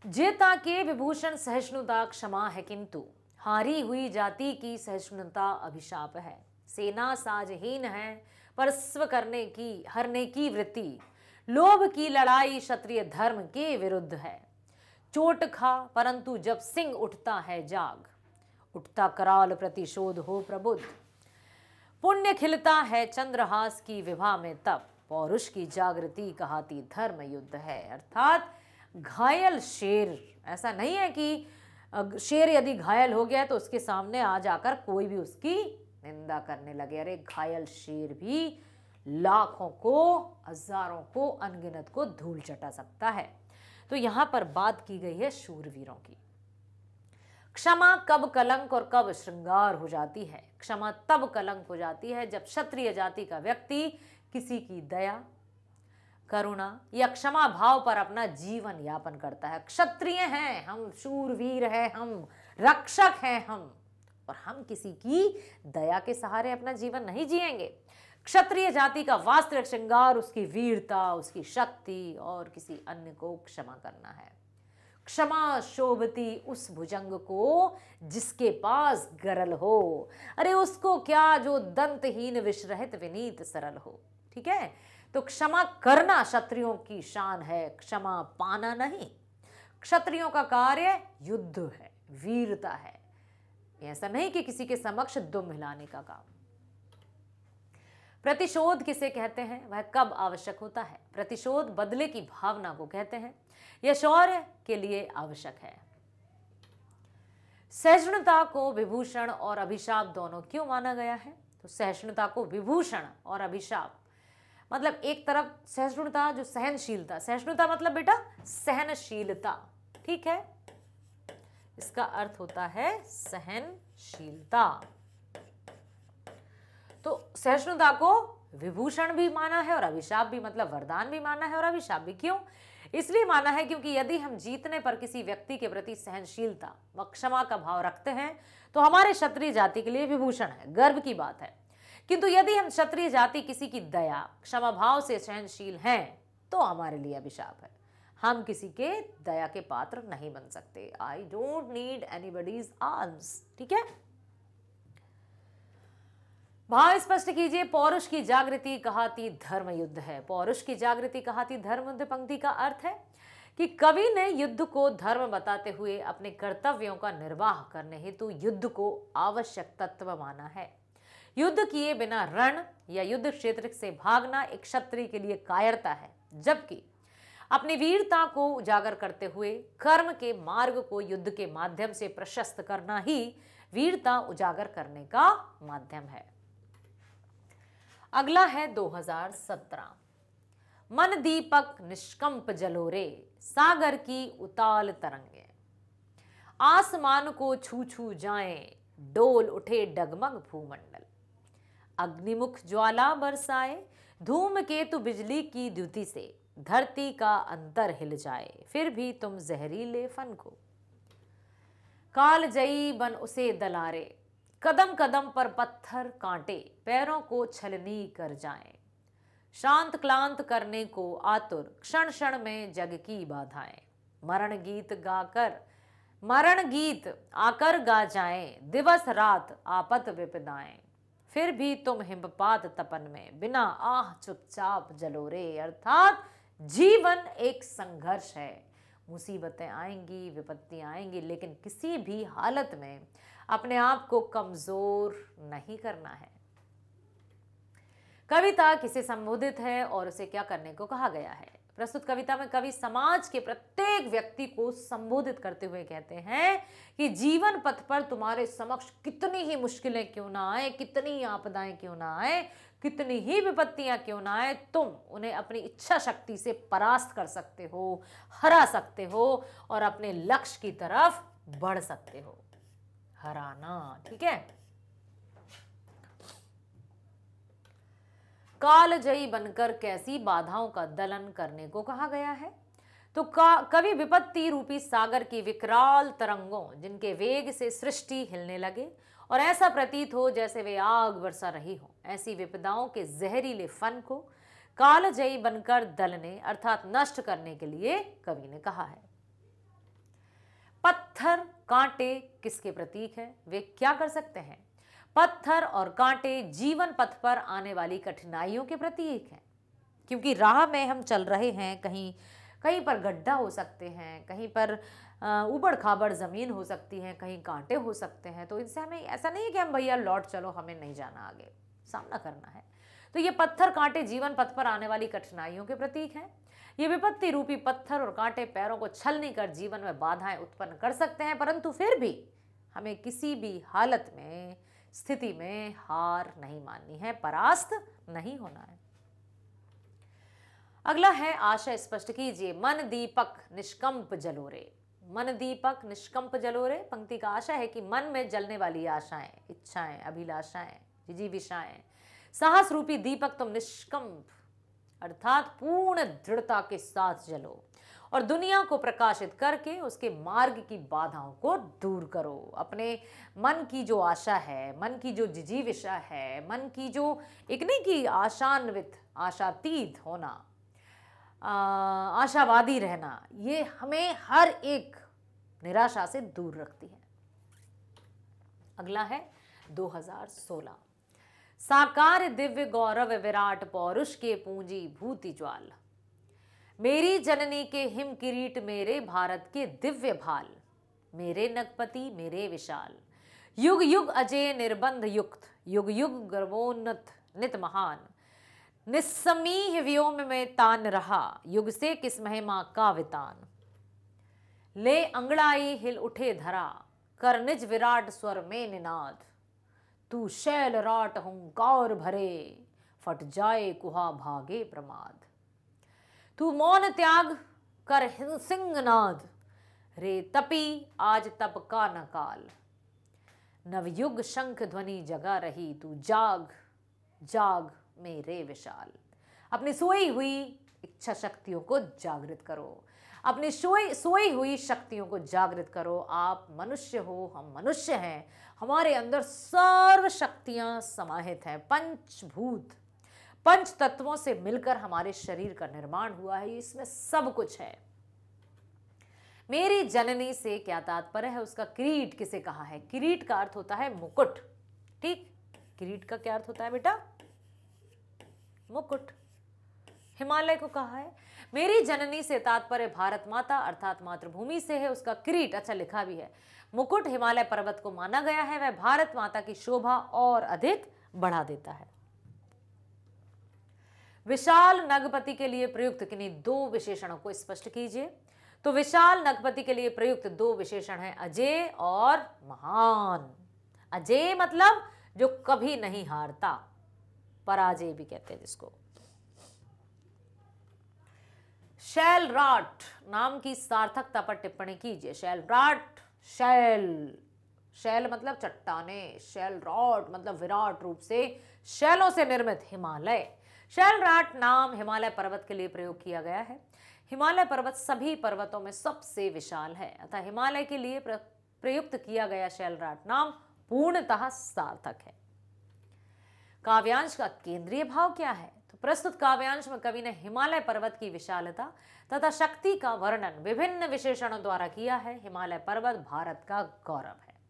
जेता के विभूषण सहिष्णुता क्षमा है किंतु हारी हुई जाति की सहिष्णुता अभिशाप है सेना साजहीन है पर स्व करने की हरने की वृत्ति लोभ की लड़ाई क्षत्रिय धर्म के विरुद्ध है चोट खा परंतु जब सिंह उठता है जाग उठता कराल प्रतिशोध हो प्रबुद्ध पुण्य खिलता है चंद्रहास की विवाह में तप पौरुष की जागृति कहाती धर्म युद्ध है अर्थात घायल शेर ऐसा नहीं है कि शेर यदि घायल हो गया तो उसके सामने आ जाकर कोई भी उसकी निंदा करने लगे अरे घायल शेर भी लाखों को हजारों को अनगिनत को धूल चटा सकता है तो यहां पर बात की गई है शूरवीरों की क्षमा कब कलंक और कब श्रृंगार हो जाती है क्षमा तब कलंक हो जाती है जब क्षत्रिय जाति का व्यक्ति किसी की दया करुणा या क्षमा भाव पर अपना जीवन यापन करता है क्षत्रिय हैं हम शूरवीर हैं हम रक्षक हैं हम और हम किसी की दया के सहारे अपना जीवन नहीं जिएंगे क्षत्रिय जाति का वास्तविक श्रृंगार उसकी वीरता उसकी शक्ति और किसी अन्य को क्षमा करना है क्षमा शोभती उस भुजंग को जिसके पास गरल हो अरे उसको क्या जो दंतहीन विषरहित विनीत सरल हो ठीक है तो क्षमा करना क्षत्रियों की शान है क्षमा पाना नहीं क्षत्रियों का कार्य युद्ध है वीरता है ऐसा नहीं कि किसी के समक्ष दुम हिलाने का काम प्रतिशोध किसे कहते हैं वह कब आवश्यक होता है प्रतिशोध बदले की भावना को कहते हैं यह शौर्य के लिए आवश्यक है सहिष्णुता को विभूषण और अभिशाप दोनों क्यों माना गया है तो सहिष्णुता को विभूषण और अभिशाप मतलब एक तरफ सहिष्णुता जो सहनशीलता सहिष्णुता मतलब बेटा सहनशीलता ठीक है इसका अर्थ होता है सहनशीलता तो सहिष्णुता को विभूषण भी माना है और अभिशाप भी मतलब वरदान भी माना है और अभिशाप भी क्यों इसलिए माना है क्योंकि यदि हम जीतने पर किसी व्यक्ति के प्रति सहनशीलता व क्षमा का भाव रखते हैं तो हमारे क्षत्रिय जाति के लिए विभूषण है गर्व की बात है किंतु यदि हम क्षत्रिय जाति किसी की दया क्षमा भाव से सहनशील हैं तो हमारे लिए अभिशाप है हम किसी के दया के पात्र नहीं बन सकते I don't need anybody's arms ठीक है भाव स्पष्ट कीजिए पौरुष की जागृति कहाती धर्म युद्ध है पौरुष की जागृति कहाती धर्म युद्ध पंक्ति का अर्थ है कि कवि ने युद्ध को धर्म बताते हुए अपने कर्तव्यों का निर्वाह करने हेतु युद्ध को आवश्यक तत्व माना है युद्ध किए बिना रण या युद्ध क्षेत्र से भागना एक क्षत्रिय के लिए कायरता है जबकि अपनी वीरता को उजागर करते हुए कर्म के मार्ग को युद्ध के माध्यम से प्रशस्त करना ही वीरता उजागर करने का माध्यम है अगला है 2017 मन दीपक निष्कंप जलोरे सागर की उताल तरंगे आसमान को छू छू जाए डोल उठे डगमग भूमंडल अग्निमुख ज्वाला बरसाए धूम केतु बिजली की द्युति से धरती का अंतर हिल जाए फिर भी तुम जहरीले फन को काल जई बन उसे दलारे कदम कदम पर पत्थर कांटे पैरों को छलनी कर जाए शांत क्लांत करने को आतुर क्षण क्षण में जग की बाधाएं मरण गीत गाकर मरण गीत आकर गा जाए दिवस रात आपत विपदाएं फिर भी तुम हिमपात तपन में बिना आह चुपचाप जलो रे अर्थात जीवन एक संघर्ष है मुसीबतें आएंगी विपत्तियां आएंगी लेकिन किसी भी हालत में अपने आप को कमज़ोर नहीं करना है कविता किसे संबोधित है और उसे क्या करने को कहा गया है प्रस्तुत कविता में कवि समाज के प्रत्येक व्यक्ति को संबोधित करते हुए कहते हैं कि जीवन पथ पर तुम्हारे समक्ष कितनी ही मुश्किलें क्यों ना आए कितनी ही आपदाएं क्यों ना आए कितनी ही विपत्तियां क्यों ना आए तुम उन्हें अपनी इच्छा शक्ति से परास्त कर सकते हो हरा सकते हो और अपने लक्ष्य की तरफ बढ़ सकते हो हराना ठीक है कालजयी बनकर कैसी बाधाओं का दलन करने को कहा गया है तो कवि विपत्ति रूपी सागर की विकराल तरंगों जिनके वेग से सृष्टि हिलने लगे और ऐसा प्रतीत हो जैसे वे आग बरसा रही हो ऐसी विपदाओं के जहरीले फन को कालजयी बनकर दलने अर्थात नष्ट करने के लिए कवि ने कहा है पत्थर कांटे किसके प्रतीक हैं वे क्या कर सकते हैं पत्थर और कांटे जीवन पथ पर आने वाली कठिनाइयों के प्रतीक हैं क्योंकि राह में हम चल रहे हैं कहीं कहीं पर गड्ढा हो सकते हैं कहीं पर उबड़ खाबड़ ज़मीन हो सकती है कहीं कांटे हो सकते हैं तो इनसे हमें ऐसा नहीं है कि हम भैया लौट चलो हमें नहीं जाना आगे सामना करना है तो ये पत्थर कांटे जीवन पथ पर आने वाली कठिनाइयों के प्रतीक हैं ये विपत्ति रूपी पत्थर और कांटे पैरों को छलनी कर जीवन में बाधाएं उत्पन्न कर सकते हैं परंतु फिर भी हमें किसी भी हालत में स्थिति में हार नहीं माननी है परास्त नहीं होना है अगला है आशय स्पष्ट कीजिए मन दीपक निष्कंप जलोरे मन दीपक निष्कंप जलोरे पंक्ति का आशा है कि मन में जलने वाली आशाएं इच्छाएं अभिलाषाएं जिजीविषाएं साहस रूपी दीपक तुम निष्कंप अर्थात पूर्ण दृढ़ता के साथ जलो और दुनिया को प्रकाशित करके उसके मार्ग की बाधाओं को दूर करो अपने मन की जो आशा है मन की जो जिजीविशा है मन की जो एक नहीं की आशान्वित आशातीत होना आशावादी रहना ये हमें हर एक निराशा से दूर रखती है अगला है 2016 साकार दिव्य गौरव विराट पौरुष के पूंजी भूति ज्वाला मेरी जननी के हिम किरीट मेरे भारत के दिव्य भाल मेरे नगपति मेरे विशाल युग युग अजय निर्बंध युक्त युग युग गर्वोन्नत नित महान निस्समीह व्योम में तान रहा युग से किस महिमा का वितान ले अंगड़ाई हिल उठे धरा कर निज विराट स्वर में निनाद तू शैल राट हूं गौर भरे फट जाए कुहा भागे प्रमाद तू मौन त्याग कर हिंसिंग नाद रे तपी आज तप का न काल नवयुग शंख ध्वनि जगा रही तू जाग जाग मेरे विशाल अपनी सोई हुई इच्छा शक्तियों को जागृत करो अपनी सोई सोई हुई शक्तियों को जागृत करो आप मनुष्य हो हम मनुष्य हैं हमारे अंदर सर्व शक्तियां समाहित हैं पंचभूत पंच तत्वों से मिलकर हमारे शरीर का निर्माण हुआ है इसमें सब कुछ है मेरी जननी से क्या तात्पर्य है उसका किरीट किसे कहा है किरीट का अर्थ होता है मुकुट ठीक किरीट का क्या अर्थ होता है बेटा मुकुट हिमालय को कहा है मेरी जननी से तात्पर्य भारत माता अर्थात मातृभूमि से है उसका किरीट अच्छा लिखा भी है मुकुट हिमालय पर्वत को माना गया है वह भारत माता की शोभा और अधिक बढ़ा देता है विशाल नगपति के लिए प्रयुक्त किन्हीं दो विशेषणों को स्पष्ट कीजिए तो विशाल नगपति के लिए प्रयुक्त दो विशेषण हैं अजय और महान अजय मतलब जो कभी नहीं हारता पराजय भी कहते हैं जिसको शैल राट नाम की सार्थकता पर टिप्पणी कीजिए शैल राट शैल शैल मतलब चट्टाने शैल रॉड मतलब विराट रूप से शैलों से निर्मित हिमालय शैलराट नाम हिमालय पर्वत के लिए प्रयोग किया गया है हिमालय पर्वत सभी पर्वतों में सबसे विशाल है अतः हिमालय के लिए प्रयुक्त किया गया शैलराट नाम पूर्णतः सार्थक है काव्यांश का केंद्रीय भाव क्या है तो प्रस्तुत काव्यांश में कवि ने हिमालय पर्वत की विशालता तथा शक्ति का वर्णन विभिन्न विशेषणों द्वारा किया है हिमालय पर्वत भारत का गौरव है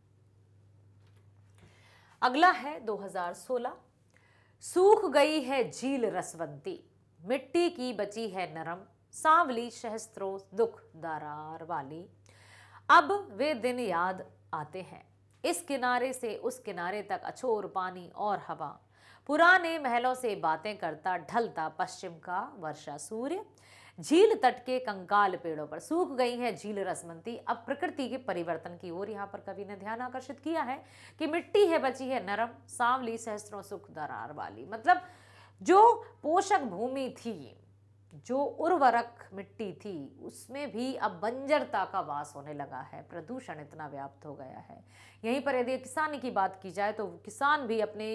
अगला है 2016 सूख गई है झील रसवंती मिट्टी की बची है नरम सांवली सहस्त्रो दुख दरार वाली अब वे दिन याद आते हैं इस किनारे से उस किनारे तक अछोर पानी और हवा पुराने महलों से बातें करता ढलता पश्चिम का वर्षा सूर्य झील तट के कंकाल पेड़ों पर सूख गई है झील रसमंती अब प्रकृति के परिवर्तन की ओर यहाँ पर कवि ने ध्यान आकर्षित किया है कि मिट्टी है बची है नरम सांवली सहस्त्रों सुख दरार वाली मतलब जो पोषक भूमि थी जो उर्वरक मिट्टी थी उसमें भी अब बंजरता का वास होने लगा है प्रदूषण इतना व्याप्त हो गया है यहीं पर यदि किसान की बात की जाए तो किसान भी अपने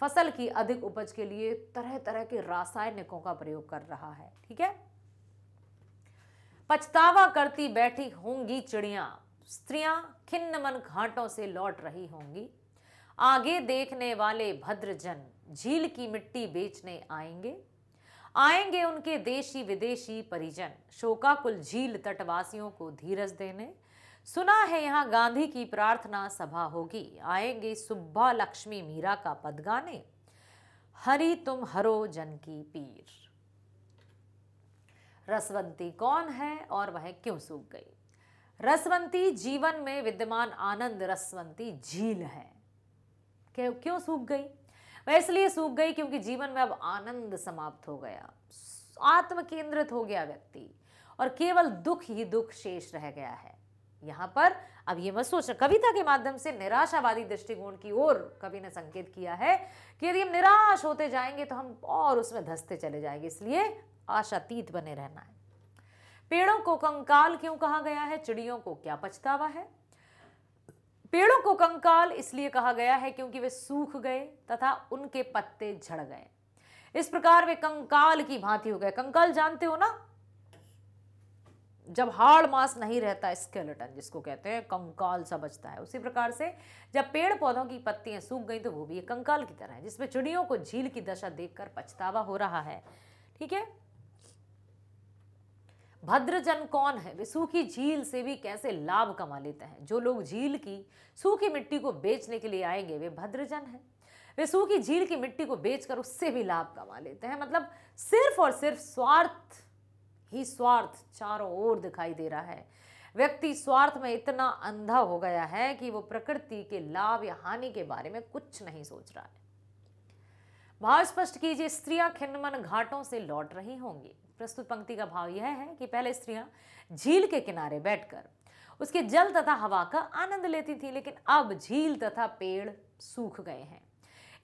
फसल की अधिक उपज के लिए तरह तरह के रासायनिकों का प्रयोग कर रहा है ठीक है पछतावा करती बैठी होंगी चिड़िया स्त्रियां खिन्न मन घाटों से लौट रही होंगी आगे देखने वाले भद्रजन झील की मिट्टी बेचने आएंगे आएंगे उनके देशी विदेशी परिजन शोकाकुल झील तटवासियों को धीरज देने सुना है यहाँ गांधी की प्रार्थना सभा होगी आएंगे सुब्बा लक्ष्मी मीरा का पद गाने हरी तुम हरो जन की पीर रसवंती कौन है और वह क्यों सूख गई रसवंती जीवन में विद्यमान आनंद रसवंती झील है क्यों सूख गई वह इसलिए सूख गई क्योंकि जीवन में अब आनंद समाप्त हो गया आत्म केंद्रित हो गया व्यक्ति और केवल दुख ही दुख शेष रह गया है यहां पर अब ये मत सोचना कविता के माध्यम से निराशावादी दृष्टिकोण की ओर कवि ने संकेत किया है कि यदि हम निराश होते जाएंगे तो हम और उसमें धसते चले जाएंगे इसलिए आशातीत बने रहना है पेड़ों को कंकाल क्यों कहा गया है चिड़ियों को क्या पछतावा है पेड़ों को कंकाल इसलिए कहा गया है क्योंकि वे सूख गए तथा उनके पत्ते झड़ गए इस प्रकार वे कंकाल की भांति हो गए कंकाल जानते हो ना जब हाड़ मास नहीं रहता स्केलेटन जिसको कहते हैं कंकाल सा बचता है उसी प्रकार से जब पेड़ पौधों की पत्तियां सूख गई तो वो भी एक कंकाल की तरह है जिसमें चिड़ियों को झील की दशा देखकर पछतावा हो रहा है ठीक है भद्रजन कौन है वे सूखी झील से भी कैसे लाभ कमा लेते हैं जो लोग झील की सूखी मिट्टी को बेचने के लिए आएंगे वे भद्रजन हैं वे सूखी झील की मिट्टी को बेचकर उससे भी लाभ कमा लेते हैं मतलब सिर्फ और सिर्फ स्वार्थ ही स्वार्थ चारों ओर दिखाई दे रहा है व्यक्ति स्वार्थ में इतना अंधा हो गया है कि वो प्रकृति के लाभ या हानि के बारे में कुछ नहीं सोच रहा है भाव स्पष्ट कीजिए स्त्रियां खिन्नमन घाटों से लौट रही होंगी प्रस्तुत पंक्ति का भाव यह है कि पहले स्त्रियां झील के किनारे बैठकर उसके जल तथा हवा का आनंद लेती थी लेकिन अब झील तथा पेड़ सूख गए हैं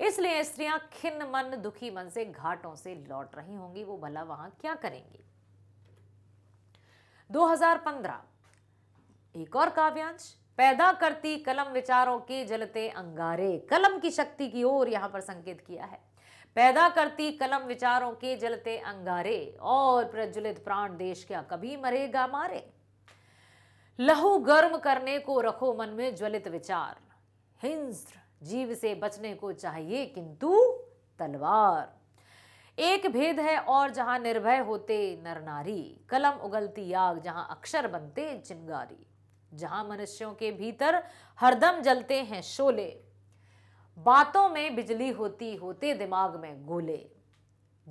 इसलिए स्त्रियां खिन्न मन दुखी मन से घाटों से लौट रही होंगी वो भला वहां क्या करेंगी 2015 एक और काव्यांश पैदा करती कलम विचारों के जलते अंगारे कलम की शक्ति की ओर यहां पर संकेत किया है पैदा करती कलम विचारों के जलते अंगारे और प्रज्वलित प्राण देश क्या कभी मरेगा मारे लहू गर्म करने को रखो मन में ज्वलित विचार हिंस जीव से बचने को चाहिए किंतु तलवार एक भेद है और जहां निर्भय होते नर नारी कलम उगलती आग जहां अक्षर बनते चिंगारी जहां मनुष्यों के भीतर हरदम जलते हैं शोले बातों में बिजली होती होते दिमाग में गोले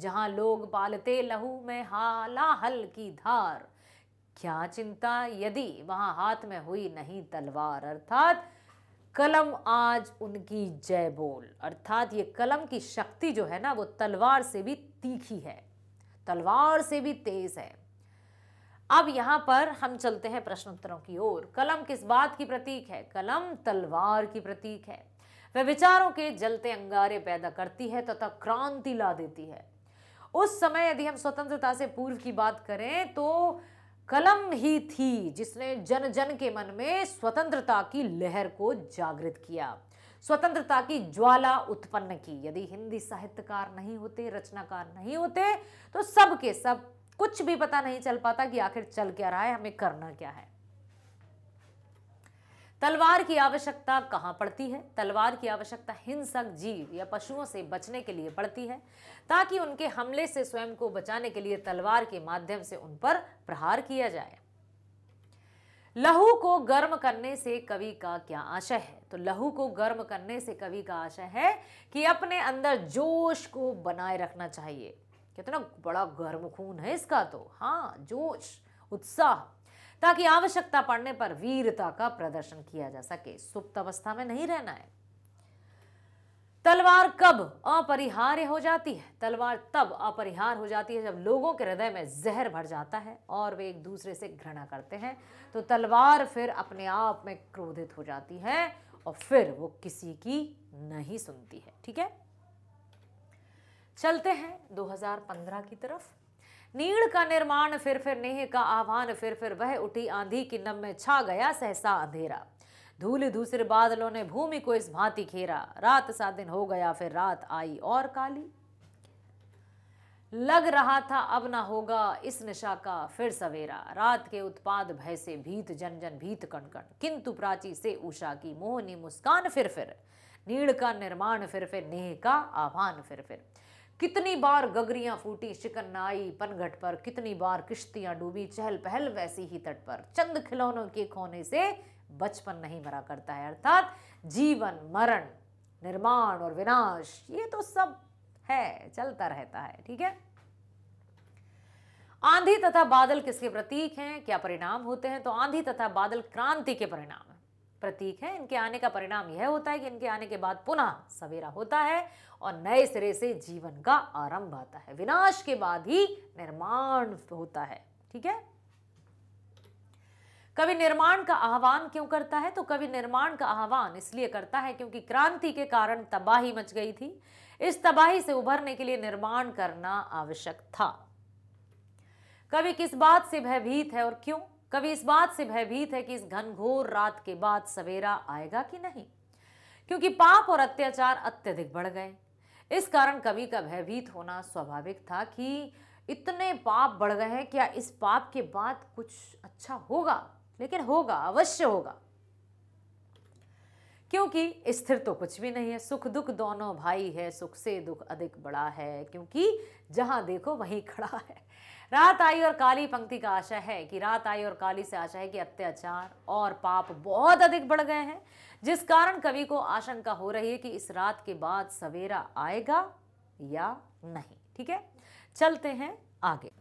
जहां लोग पालते लहू में हाला हल की धार क्या चिंता यदि वहां हाथ में हुई नहीं तलवार अर्थात कलम आज उनकी जय बोल अर्थात ये कलम की शक्ति जो है ना वो तलवार से भी तीखी है तलवार से भी तेज है अब यहाँ पर हम चलते हैं प्रश्नोत्तरों की ओर कलम किस बात की प्रतीक है कलम तलवार की प्रतीक है वह विचारों के जलते अंगारे पैदा करती है तथा क्रांति ला देती है उस समय यदि हम स्वतंत्रता से पूर्व की बात करें तो कलम ही थी जिसने जन जन के मन में स्वतंत्रता की लहर को जागृत किया स्वतंत्रता की ज्वाला उत्पन्न की यदि हिंदी साहित्यकार नहीं होते रचनाकार नहीं होते तो सब के सब कुछ भी पता नहीं चल पाता कि आखिर चल क्या रहा है हमें करना क्या है तलवार की आवश्यकता कहाँ पड़ती है तलवार की आवश्यकता हिंसक जीव या पशुओं से बचने के लिए पड़ती है ताकि उनके हमले से स्वयं को बचाने के लिए तलवार के माध्यम से उन पर प्रहार किया जाए लहू को गर्म करने से कवि का क्या आशय है तो लहू को गर्म करने से कवि का आशय है कि अपने अंदर जोश को बनाए रखना चाहिए कितना बड़ा गर्म खून है इसका तो हाँ जोश उत्साह ताकि आवश्यकता पड़ने पर वीरता का प्रदर्शन किया जा सके सुप्त अवस्था में नहीं रहना है तलवार कब अपरिहार्य हो जाती है तलवार तब अपरिहार हो जाती है जब लोगों के हृदय में जहर भर जाता है और वे एक दूसरे से घृणा करते हैं तो तलवार फिर अपने आप में क्रोधित हो जाती है और फिर वो किसी की नहीं सुनती है ठीक है चलते हैं 2015 की तरफ नील का निर्माण फिर फिर नेह का आह्वान फिर फिर वह उठी आंधी की नम में छा गया सहसा अंधेरा धूल दूसरे बादलों ने भूमि को इस भांति घेरा रात सा दिन हो गया फिर रात आई और काली लग रहा था अब ना होगा इस निशा का फिर सवेरा रात के उत्पाद भय से भीत जन जन भीत कणकण किंतु प्राची से उषा की मोहनी मुस्कान फिर फिर नील का निर्माण फिर फिर नेह का आह्वान फिर फिर कितनी बार गगरियां फूटी आई पनघट पर कितनी बार किश्तियां डूबी चहल पहल वैसी ही तट पर चंद खिलौनों के खोने से बचपन नहीं मरा करता है अर्थात जीवन मरण निर्माण और विनाश ये तो सब है चलता रहता है ठीक है आंधी तथा बादल किसके प्रतीक हैं क्या परिणाम होते हैं तो आंधी तथा बादल क्रांति के परिणाम प्रतीक है इनके आने का परिणाम यह होता है कि इनके आने के बाद पुनः सवेरा होता है और नए सिरे से जीवन का आरंभ आता है विनाश के बाद ही निर्माण होता है ठीक है कवि निर्माण का आह्वान क्यों करता है तो कवि निर्माण का आह्वान इसलिए करता है क्योंकि क्रांति के कारण तबाही मच गई थी इस तबाही से उभरने के लिए निर्माण करना आवश्यक था कवि किस बात से भयभीत है और क्यों कवि इस बात से भयभीत है कि इस घनघोर रात के बाद सवेरा आएगा कि नहीं क्योंकि पाप और अत्याचार अत्यधिक बढ़ गए इस कारण कवि का भयभीत होना स्वाभाविक था कि इतने पाप बढ़ गए हैं क्या इस पाप के बाद कुछ अच्छा होगा लेकिन होगा अवश्य होगा क्योंकि स्थिर तो कुछ भी नहीं है सुख दुख दोनों भाई है सुख से दुख अधिक बड़ा है क्योंकि जहां देखो वहीं खड़ा है रात आई और काली पंक्ति का आशा है कि रात आई और काली से आशा है कि अत्याचार और पाप बहुत अधिक बढ़ गए हैं जिस कारण कवि को आशंका हो रही है कि इस रात के बाद सवेरा आएगा या नहीं ठीक है चलते हैं आगे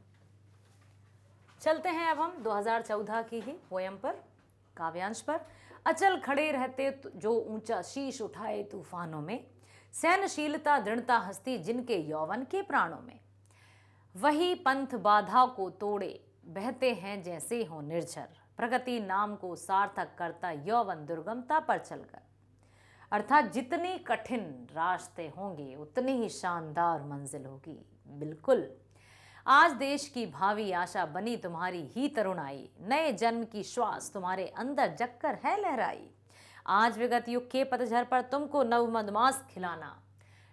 चलते हैं अब हम 2014 की ही पोयम पर काव्यांश पर अचल खड़े रहते जो ऊंचा शीश उठाए तूफानों में सहनशीलता दृढ़ता हस्ती जिनके यौवन के प्राणों में वही पंथ बाधा को तोड़े बहते हैं जैसे हो निर्झर प्रगति नाम को सार्थक करता यौवन दुर्गमता पर चलकर अर्थात जितने कठिन रास्ते होंगे उतनी ही शानदार मंजिल होगी बिल्कुल आज देश की भावी आशा बनी तुम्हारी ही तरुणाई नए जन्म की श्वास तुम्हारे अंदर जगकर है लहराई आज विगत युग के पतझर पर तुमको नव मदमास खिलाना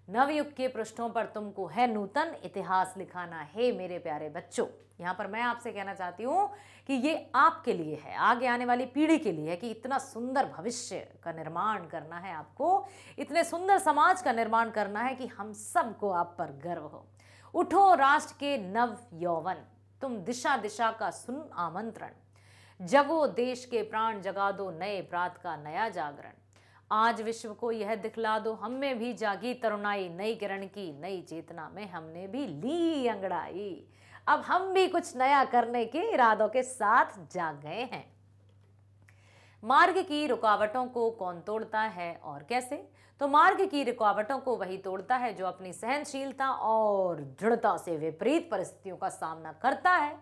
नवयुग के पृष्ठों पर तुमको है नूतन इतिहास लिखाना है मेरे प्यारे बच्चों यहाँ पर मैं आपसे कहना चाहती हूँ कि ये आपके लिए है आगे आने वाली पीढ़ी के लिए है कि इतना सुंदर भविष्य का निर्माण करना है आपको इतने सुंदर समाज का निर्माण करना है कि हम सबको आप पर गर्व हो उठो राष्ट्र के नव यौवन तुम दिशा दिशा का सुन आमंत्रण जगो देश के प्राण जगा दो नए प्रात का नया जागरण आज विश्व को यह दिखला दो हम में भी जागी तरुणाई नई किरण की नई चेतना में हमने भी ली अंगड़ाई अब हम भी कुछ नया करने के इरादों के साथ जाग गए हैं मार्ग की रुकावटों को कौन तोड़ता है और कैसे तो मार्ग की रुकावटों को वही तोड़ता है जो अपनी सहनशीलता और दृढ़ता से विपरीत परिस्थितियों का सामना करता है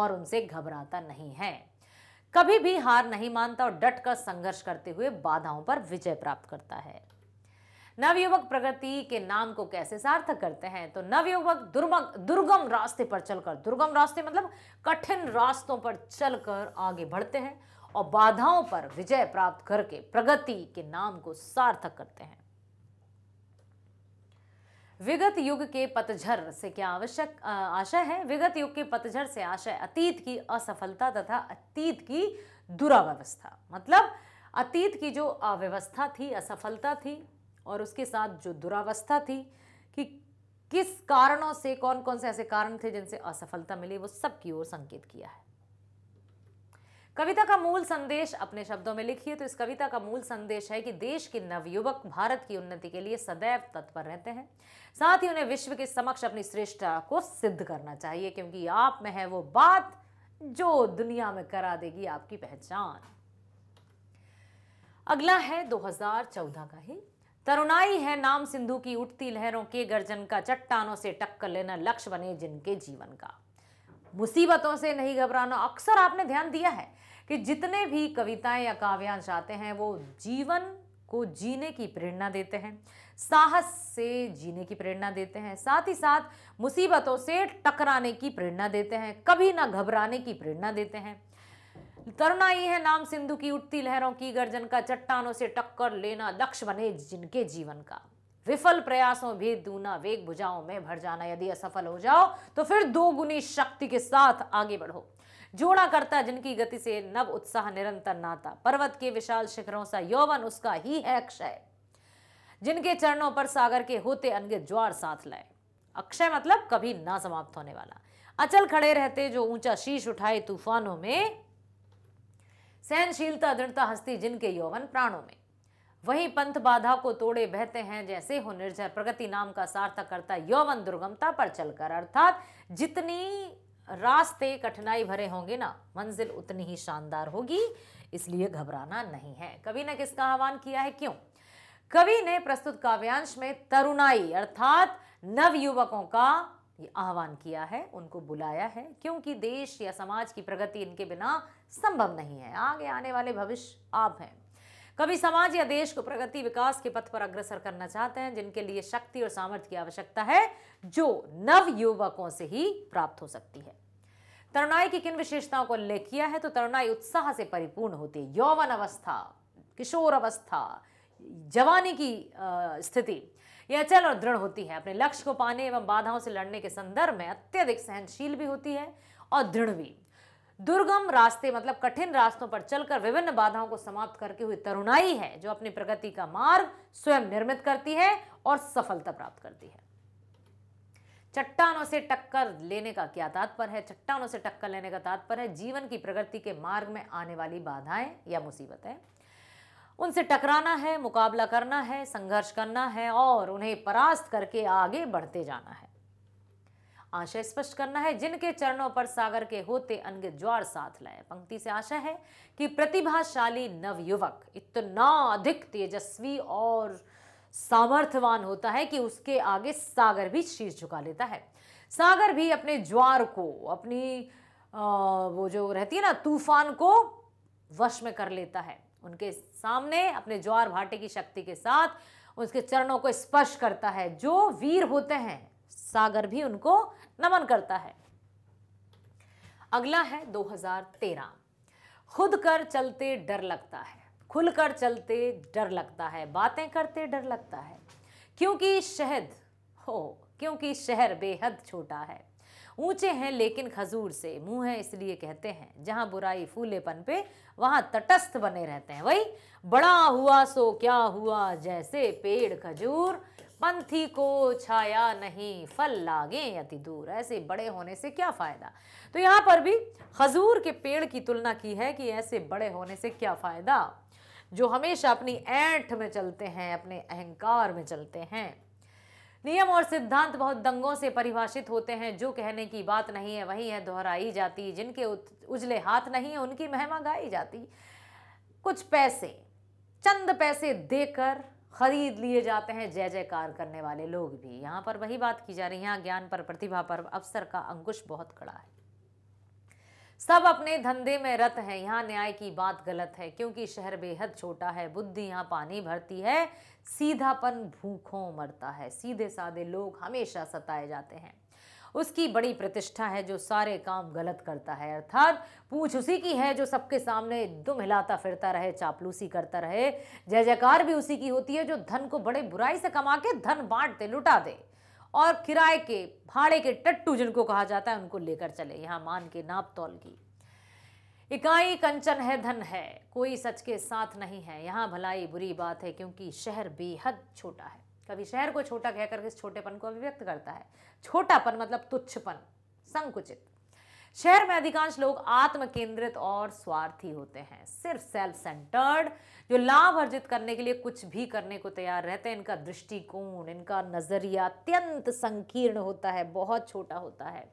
और उनसे घबराता नहीं है कभी भी हार नहीं मानता और डट कर संघर्ष करते हुए बाधाओं पर विजय प्राप्त करता है नवयुवक प्रगति के नाम को कैसे सार्थक करते हैं तो नवयुवक दुर्मग दुर्गम रास्ते पर चलकर दुर्गम रास्ते मतलब कठिन रास्तों पर चलकर आगे बढ़ते हैं और बाधाओं पर विजय प्राप्त करके प्रगति के नाम को सार्थक करते हैं विगत युग के पतझर से क्या आवश्यक आशय है विगत युग के पतझर से आशय अतीत की असफलता तथा अतीत की दुराव्यवस्था मतलब अतीत की जो अव्यवस्था थी असफलता थी और उसके साथ जो दुरावस्था थी कि किस कारणों से कौन कौन से ऐसे कारण थे जिनसे असफलता मिली वो सब की ओर संकेत किया है कविता का मूल संदेश अपने शब्दों में लिखिए तो इस कविता का मूल संदेश है कि देश के नवयुवक भारत की उन्नति के लिए सदैव तत्पर रहते हैं साथ ही उन्हें विश्व के समक्ष अपनी श्रेष्ठता को सिद्ध करना चाहिए क्योंकि आप में है वो बात जो दुनिया में करा देगी आपकी पहचान अगला है 2014 का ही तरुणाई है नाम सिंधु की उठती लहरों के गर्जन का चट्टानों से टक्कर लेना लक्ष्य बने जिनके जीवन का मुसीबतों से नहीं घबराना अक्सर आपने ध्यान दिया है कि जितने भी कविताएं या काव्यांश आते हैं वो जीवन को जीने की प्रेरणा देते हैं साहस से जीने की प्रेरणा देते हैं साथ ही साथ मुसीबतों से टकराने की प्रेरणा देते हैं कभी ना घबराने की प्रेरणा देते हैं तरुणा ये है नाम सिंधु की उठती लहरों की गर्जन का चट्टानों से टक्कर लेना लक्ष्य बने जिनके जीवन का विफल प्रयासों भी दूना वेग बुझाओं में भर जाना यदि असफल हो जाओ तो फिर दो गुनी शक्ति के साथ आगे बढ़ो जोड़ा करता जिनकी गति से नव उत्साह निरंतर नाता पर्वत के विशाल शिखरों सा यौवन उसका ही है अक्षय जिनके चरणों पर सागर के होते अनगित ज्वार साथ लाए अक्षय मतलब कभी ना समाप्त होने वाला अचल खड़े रहते जो ऊंचा शीश उठाए तूफानों में सहनशीलता दृढ़ता हस्ती जिनके यौवन प्राणों में वही पंथ बाधा को तोड़े बहते हैं जैसे हो निर्जर प्रगति नाम का सार्थक करता यौवन दुर्गमता पर चलकर अर्थात जितनी रास्ते कठिनाई भरे होंगे ना मंजिल उतनी ही शानदार होगी इसलिए घबराना नहीं है कवि ने किसका आह्वान किया है क्यों कवि ने प्रस्तुत काव्यांश में तरुणाई अर्थात नव युवकों का आह्वान किया है उनको बुलाया है क्योंकि देश या समाज की प्रगति इनके बिना संभव नहीं है आगे आने वाले भविष्य आप हैं कभी समाज या देश को प्रगति विकास के पथ पर अग्रसर करना चाहते हैं जिनके लिए शक्ति और सामर्थ्य की आवश्यकता है जो नव युवकों से ही प्राप्त हो सकती है तरुणाई की किन विशेषताओं को उल्लेख किया है तो तरुणाई उत्साह से परिपूर्ण होती है यौवन अवस्था किशोर अवस्था जवानी की स्थिति यह अचल और दृढ़ होती है अपने लक्ष्य को पाने एवं बाधाओं से लड़ने के संदर्भ में अत्यधिक सहनशील भी होती है और दृढ़ भी दुर्गम रास्ते मतलब कठिन रास्तों पर चलकर विभिन्न बाधाओं को समाप्त करके हुई तरुणाई है जो अपनी प्रगति का मार्ग स्वयं निर्मित करती है और सफलता प्राप्त करती है चट्टानों से टक्कर लेने का क्या तात्पर्य है चट्टानों से टक्कर लेने का तात्पर्य है जीवन की प्रगति के मार्ग में आने वाली बाधाएं या मुसीबतें उनसे टकराना है मुकाबला करना है संघर्ष करना है और उन्हें परास्त करके आगे बढ़ते जाना है आशय स्पष्ट करना है जिनके चरणों पर सागर के होते अनगित ज्वार साथ लाए पंक्ति से आशा है कि प्रतिभाशाली नवयुवक इतना अधिक तेजस्वी और सामर्थ्यवान होता है कि उसके आगे सागर भी शीश झुका लेता है सागर भी अपने ज्वार को अपनी आ, वो जो रहती है ना तूफान को वश में कर लेता है उनके सामने अपने ज्वार भाटे की शक्ति के साथ उसके चरणों को स्पर्श करता है जो वीर होते हैं सागर भी उनको नमन करता है अगला है 2013 खुद कर चलते डर लगता है खुलकर चलते डर लगता है बातें करते डर लगता है क्योंकि शहद हो क्योंकि शहर बेहद छोटा है ऊंचे हैं लेकिन खजूर से मुंह है इसलिए कहते हैं जहां बुराई फूलेपन पे वहां तटस्थ बने रहते हैं वही बड़ा हुआ सो क्या हुआ जैसे पेड़ खजूर पंथी को छाया नहीं फल लागे अति दूर ऐसे बड़े होने से क्या फ़ायदा तो यहाँ पर भी खजूर के पेड़ की तुलना की है कि ऐसे बड़े होने से क्या फ़ायदा जो हमेशा अपनी ऐंठ में चलते हैं अपने अहंकार में चलते हैं नियम और सिद्धांत बहुत दंगों से परिभाषित होते हैं जो कहने की बात नहीं है वही है दोहराई जाती जिनके उजले हाथ नहीं है उनकी महिमा गाई जाती कुछ पैसे चंद पैसे देकर खरीद लिए जाते हैं जय जयकार करने वाले लोग भी यहाँ पर वही बात की जा रही है यहाँ ज्ञान पर प्रतिभा पर अवसर का अंकुश बहुत कड़ा है सब अपने धंधे में रत है यहाँ न्याय की बात गलत है क्योंकि शहर बेहद छोटा है बुद्धि यहाँ पानी भरती है सीधापन भूखों मरता है सीधे साधे लोग हमेशा सताए जाते हैं उसकी बड़ी प्रतिष्ठा है जो सारे काम गलत करता है अर्थात पूछ उसी की है जो सबके सामने दुम हिलाता फिरता रहे चापलूसी करता रहे जय जयकार भी उसी की होती है जो धन को बड़े बुराई से कमा के धन बांट दे लुटा दे और किराए के भाड़े के टट्टू जिनको कहा जाता है उनको लेकर चले यहाँ मान के नाप तौल की इकाई कंचन है धन है कोई सच के साथ नहीं है यहाँ भलाई बुरी बात है क्योंकि शहर बेहद छोटा है कभी शहर को छोटा कह करके इस छोटेपन को अभिव्यक्त करता है छोटापन मतलब तुच्छपन संकुचित शहर में अधिकांश लोग आत्म केंद्रित और स्वार्थी होते हैं सिर्फ सेल्फ सेंटर्ड जो लाभ अर्जित करने के लिए कुछ भी करने को तैयार रहते हैं इनका दृष्टिकोण इनका नज़रिया अत्यंत संकीर्ण होता है बहुत छोटा होता है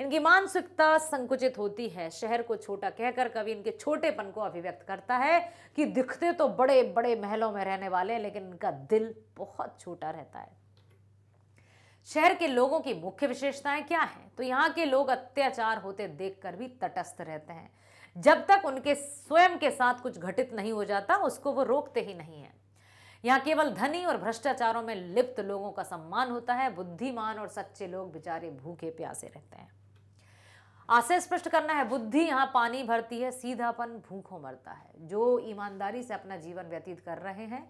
इनकी मानसिकता संकुचित होती है शहर को छोटा कहकर कवि इनके छोटेपन को अभिव्यक्त करता है कि दिखते तो बड़े बड़े महलों में रहने वाले हैं लेकिन इनका दिल बहुत छोटा रहता है शहर के लोगों की मुख्य विशेषताएं क्या हैं तो यहाँ के लोग अत्याचार होते देखकर भी तटस्थ रहते हैं जब तक उनके स्वयं के साथ कुछ घटित नहीं हो जाता उसको वो रोकते ही नहीं है यहाँ केवल धनी और भ्रष्टाचारों में लिप्त लोगों का सम्मान होता है बुद्धिमान और सच्चे लोग बेचारे भूखे प्यासे रहते हैं आशय स्पष्ट करना है बुद्धि यहाँ पानी भरती है सीधापन भूखों मरता है जो ईमानदारी से अपना जीवन व्यतीत कर रहे हैं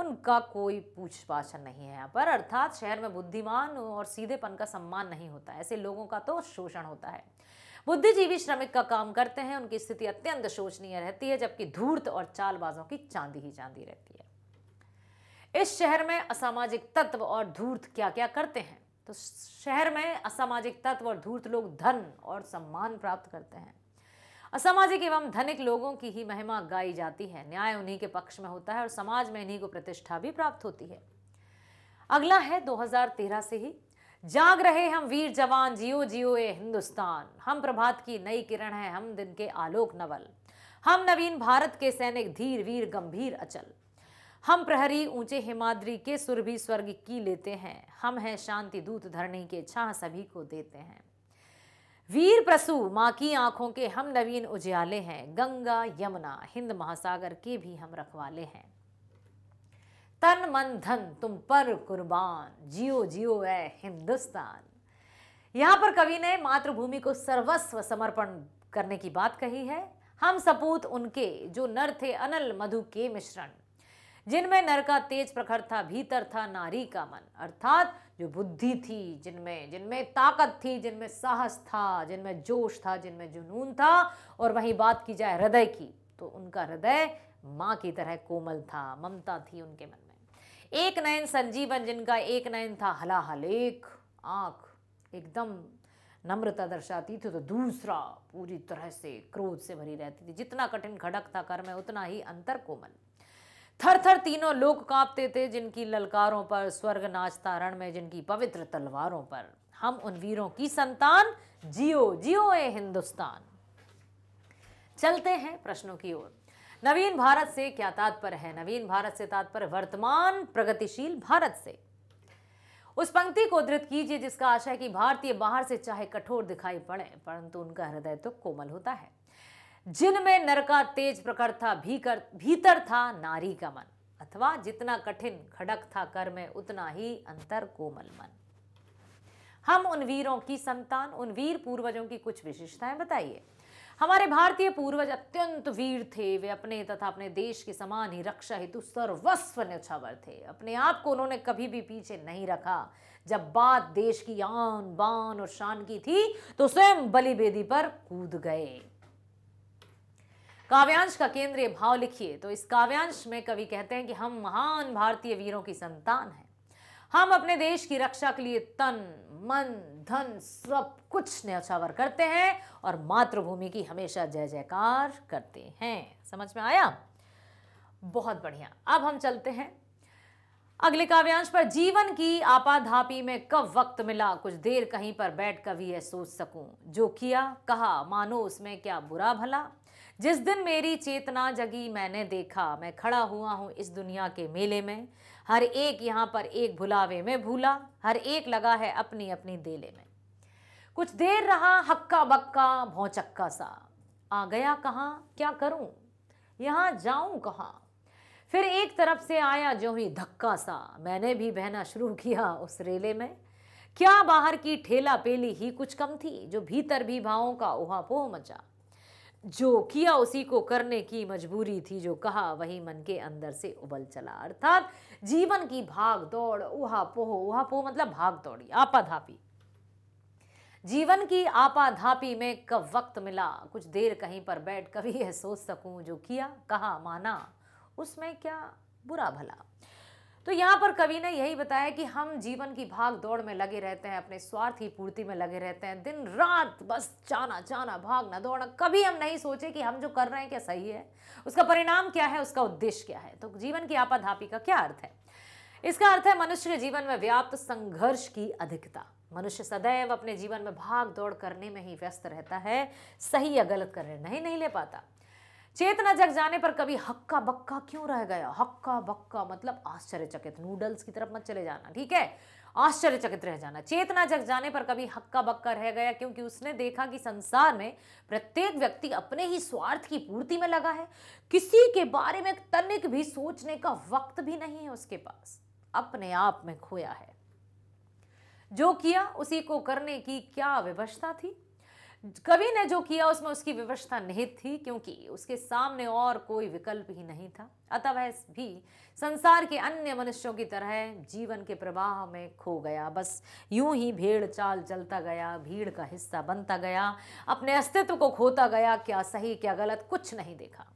उनका कोई पूछ पाछ नहीं है यहाँ पर अर्थात शहर में बुद्धिमान और सीधेपन का सम्मान नहीं होता ऐसे लोगों का तो शोषण होता है बुद्धिजीवी श्रमिक का काम करते हैं उनकी स्थिति अत्यंत शोचनीय रहती है जबकि धूर्त और चालबाजों की चांदी ही चांदी रहती है इस शहर में असामाजिक तत्व और धूर्त क्या क्या करते हैं तो शहर में असामाजिक तत्व और धूर्त लोग धन और सम्मान प्राप्त करते हैं असामाजिक एवं धनिक लोगों की ही महिमा गाई जाती है न्याय उन्हीं के पक्ष में होता है और समाज में इन्हीं को प्रतिष्ठा भी प्राप्त होती है अगला है 2013 से ही जाग रहे हम वीर जवान जियो जियो ए हिंदुस्तान हम प्रभात की नई किरण है हम दिन के आलोक नवल हम नवीन भारत के सैनिक धीर वीर गंभीर अचल हम प्रहरी ऊंचे हिमाद्री के सुरभि स्वर्ग की लेते हैं हम हैं शांति दूत धरणी के छा सभी को देते हैं वीर प्रसु माँ की आंखों के हम नवीन उजियाले हैं गंगा यमुना हिंद महासागर के भी हम रखवाले हैं तन मन धन तुम पर कुर्बान जियो जियो है हिंदुस्तान यहाँ पर कवि ने मातृभूमि को सर्वस्व समर्पण करने की बात कही है हम सपूत उनके जो नर थे अनल मधु के मिश्रण जिनमें नर का तेज प्रखर था भीतर था नारी का मन अर्थात जो बुद्धि थी जिनमें जिनमें ताकत थी जिनमें साहस था जिनमें जोश था जिनमें जुनून था और वहीं बात की जाए हृदय की तो उनका हृदय माँ की तरह कोमल था ममता थी उनके मन में एक नयन संजीवन जिनका एक नयन था हलाहल एक आँख एकदम नम्रता दर्शाती थी तो दूसरा पूरी तरह से क्रोध से भरी रहती थी जितना कठिन खड़क था कर्म है उतना ही अंतर कोमल थर थर तीनों लोग कांपते थे जिनकी ललकारों पर स्वर्ग नाचता रण में जिनकी पवित्र तलवारों पर हम उन वीरों की संतान जियो जियो ए हिंदुस्तान चलते हैं प्रश्नों की ओर नवीन भारत से क्या तात्पर्य है नवीन भारत से तात्पर्य वर्तमान प्रगतिशील भारत से उस पंक्ति को उदृत कीजिए जिसका आशय है कि भारतीय बाहर से चाहे कठोर दिखाई पड़े परंतु उनका हृदय तो कोमल होता है जिनमें नर का तेज प्रखर था भीकर भीतर था नारी का मन अथवा जितना कठिन खड़क था कर में उतना ही अंतर कोमल मन हम उन वीरों की संतान उन वीर पूर्वजों की कुछ विशेषताएं बताइए हमारे भारतीय पूर्वज अत्यंत वीर थे वे अपने तथा अपने देश के समान ही रक्षा हेतु सर्वस्व न्यौछावर थे अपने आप को उन्होंने कभी भी पीछे नहीं रखा जब बात देश की आन बान और शान की थी तो स्वयं बलिबेदी पर कूद गए काव्यांश का केंद्रीय भाव लिखिए तो इस काव्यांश में कवि कहते हैं कि हम महान भारतीय वीरों की संतान हैं हम अपने देश की रक्षा के लिए तन मन धन सब कुछ न्यौछावर करते हैं और मातृभूमि की हमेशा जय जयकार करते हैं समझ में आया बहुत बढ़िया अब हम चलते हैं अगले काव्यांश पर जीवन की आपाधापी में कब वक्त मिला कुछ देर कहीं पर बैठ कभी यह सोच सकूं जो किया कहा मानो उसमें क्या बुरा भला जिस दिन मेरी चेतना जगी मैंने देखा मैं खड़ा हुआ हूँ इस दुनिया के मेले में हर एक यहाँ पर एक भुलावे में भूला हर एक लगा है अपनी अपनी देले में कुछ देर रहा हक्का बक्का भौचक्का सा आ गया कहाँ क्या करूँ यहाँ जाऊँ कहाँ फिर एक तरफ से आया जो ही धक्का सा मैंने भी बहना शुरू किया उस रेले में क्या बाहर की ठेला पेली ही कुछ कम थी जो भीतर भी भावों का उहापोह मचा जो किया उसी को करने की मजबूरी थी जो कहा वही मन के अंदर से उबल चला अर्थात जीवन की भाग दौड़ उहा पोह उहा पोह मतलब भाग दौड़ी आपाधापी जीवन की आपाधापी में कब वक्त मिला कुछ देर कहीं पर बैठ कभी यह सोच सकूं जो किया कहा माना उसमें क्या बुरा भला तो यहाँ पर कवि ने यही बताया कि हम जीवन की भाग दौड़ में लगे रहते हैं अपने स्वार्थ की पूर्ति में लगे रहते हैं दिन रात बस जाना जाना भागना दौड़ना कभी हम नहीं सोचे कि हम जो कर रहे हैं क्या सही है उसका परिणाम क्या है उसका उद्देश्य क्या है तो जीवन की आपाधापी का क्या अर्थ है इसका अर्थ है मनुष्य के जीवन में व्याप्त संघर्ष की अधिकता मनुष्य सदैव अपने जीवन में भाग दौड़ करने में ही व्यस्त रहता है सही या गलत करने नहीं, नहीं ले पाता चेतना जग जाने पर कभी हक्का बक्का क्यों रह गया हक्का बक्का मतलब आश्चर्यचकित नूडल्स की तरफ मत चले जाना ठीक है आश्चर्यचकित रह जाना चेतना जग जाने पर कभी हक्का बक्का रह गया क्योंकि उसने देखा कि संसार में प्रत्येक व्यक्ति अपने ही स्वार्थ की पूर्ति में लगा है किसी के बारे में तनिक भी सोचने का वक्त भी नहीं है उसके पास अपने आप में खोया है जो किया उसी को करने की क्या व्यवस्था थी कवि ने जो किया उसमें उसकी विवशता निहित थी क्योंकि उसके सामने और कोई विकल्प ही नहीं था अतः वह भी संसार के अन्य मनुष्यों की तरह जीवन के प्रवाह में खो गया बस यूं ही भेड़ चाल चलता गया भीड़ का हिस्सा बनता गया अपने अस्तित्व को खोता गया क्या सही क्या गलत कुछ नहीं देखा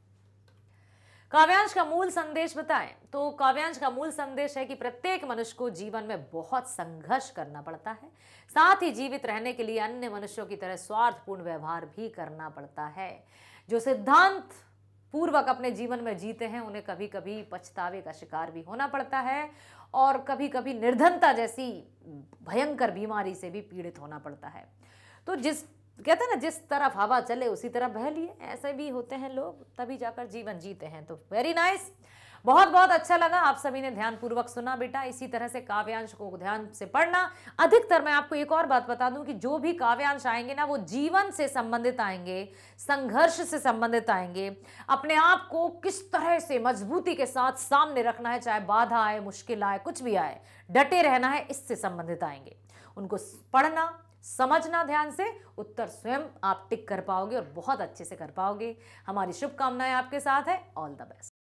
काव्यांश का मूल संदेश बताएं तो काव्यांश का मूल संदेश है कि प्रत्येक मनुष्य को जीवन में बहुत संघर्ष करना पड़ता है साथ ही जीवित रहने के लिए अन्य मनुष्यों की तरह स्वार्थपूर्ण व्यवहार भी करना पड़ता है जो सिद्धांत पूर्वक अपने जीवन में जीते हैं उन्हें कभी कभी पछतावे का शिकार भी होना पड़ता है और कभी कभी निर्धनता जैसी भयंकर बीमारी से भी पीड़ित होना पड़ता है तो जिस कहते हैं ना जिस तरफ हवा चले उसी तरफ बह लिए ऐसे भी होते हैं लोग तभी जाकर जीवन जीते हैं तो वेरी नाइस बहुत बहुत अच्छा लगा आप सभी ने ध्यानपूर्वक सुना बेटा इसी तरह से काव्यांश को ध्यान से पढ़ना अधिकतर मैं आपको एक और बात बता दूं कि जो भी काव्यांश आएंगे ना वो जीवन से संबंधित आएंगे संघर्ष से संबंधित आएंगे अपने आप को किस तरह से मजबूती के साथ सामने रखना है चाहे बाधा आए मुश्किल आए कुछ भी आए डटे रहना है इससे संबंधित आएंगे उनको पढ़ना समझना ध्यान से उत्तर स्वयं आप टिक कर पाओगे और बहुत अच्छे से कर पाओगे हमारी शुभकामनाएं आपके साथ है ऑल द बेस्ट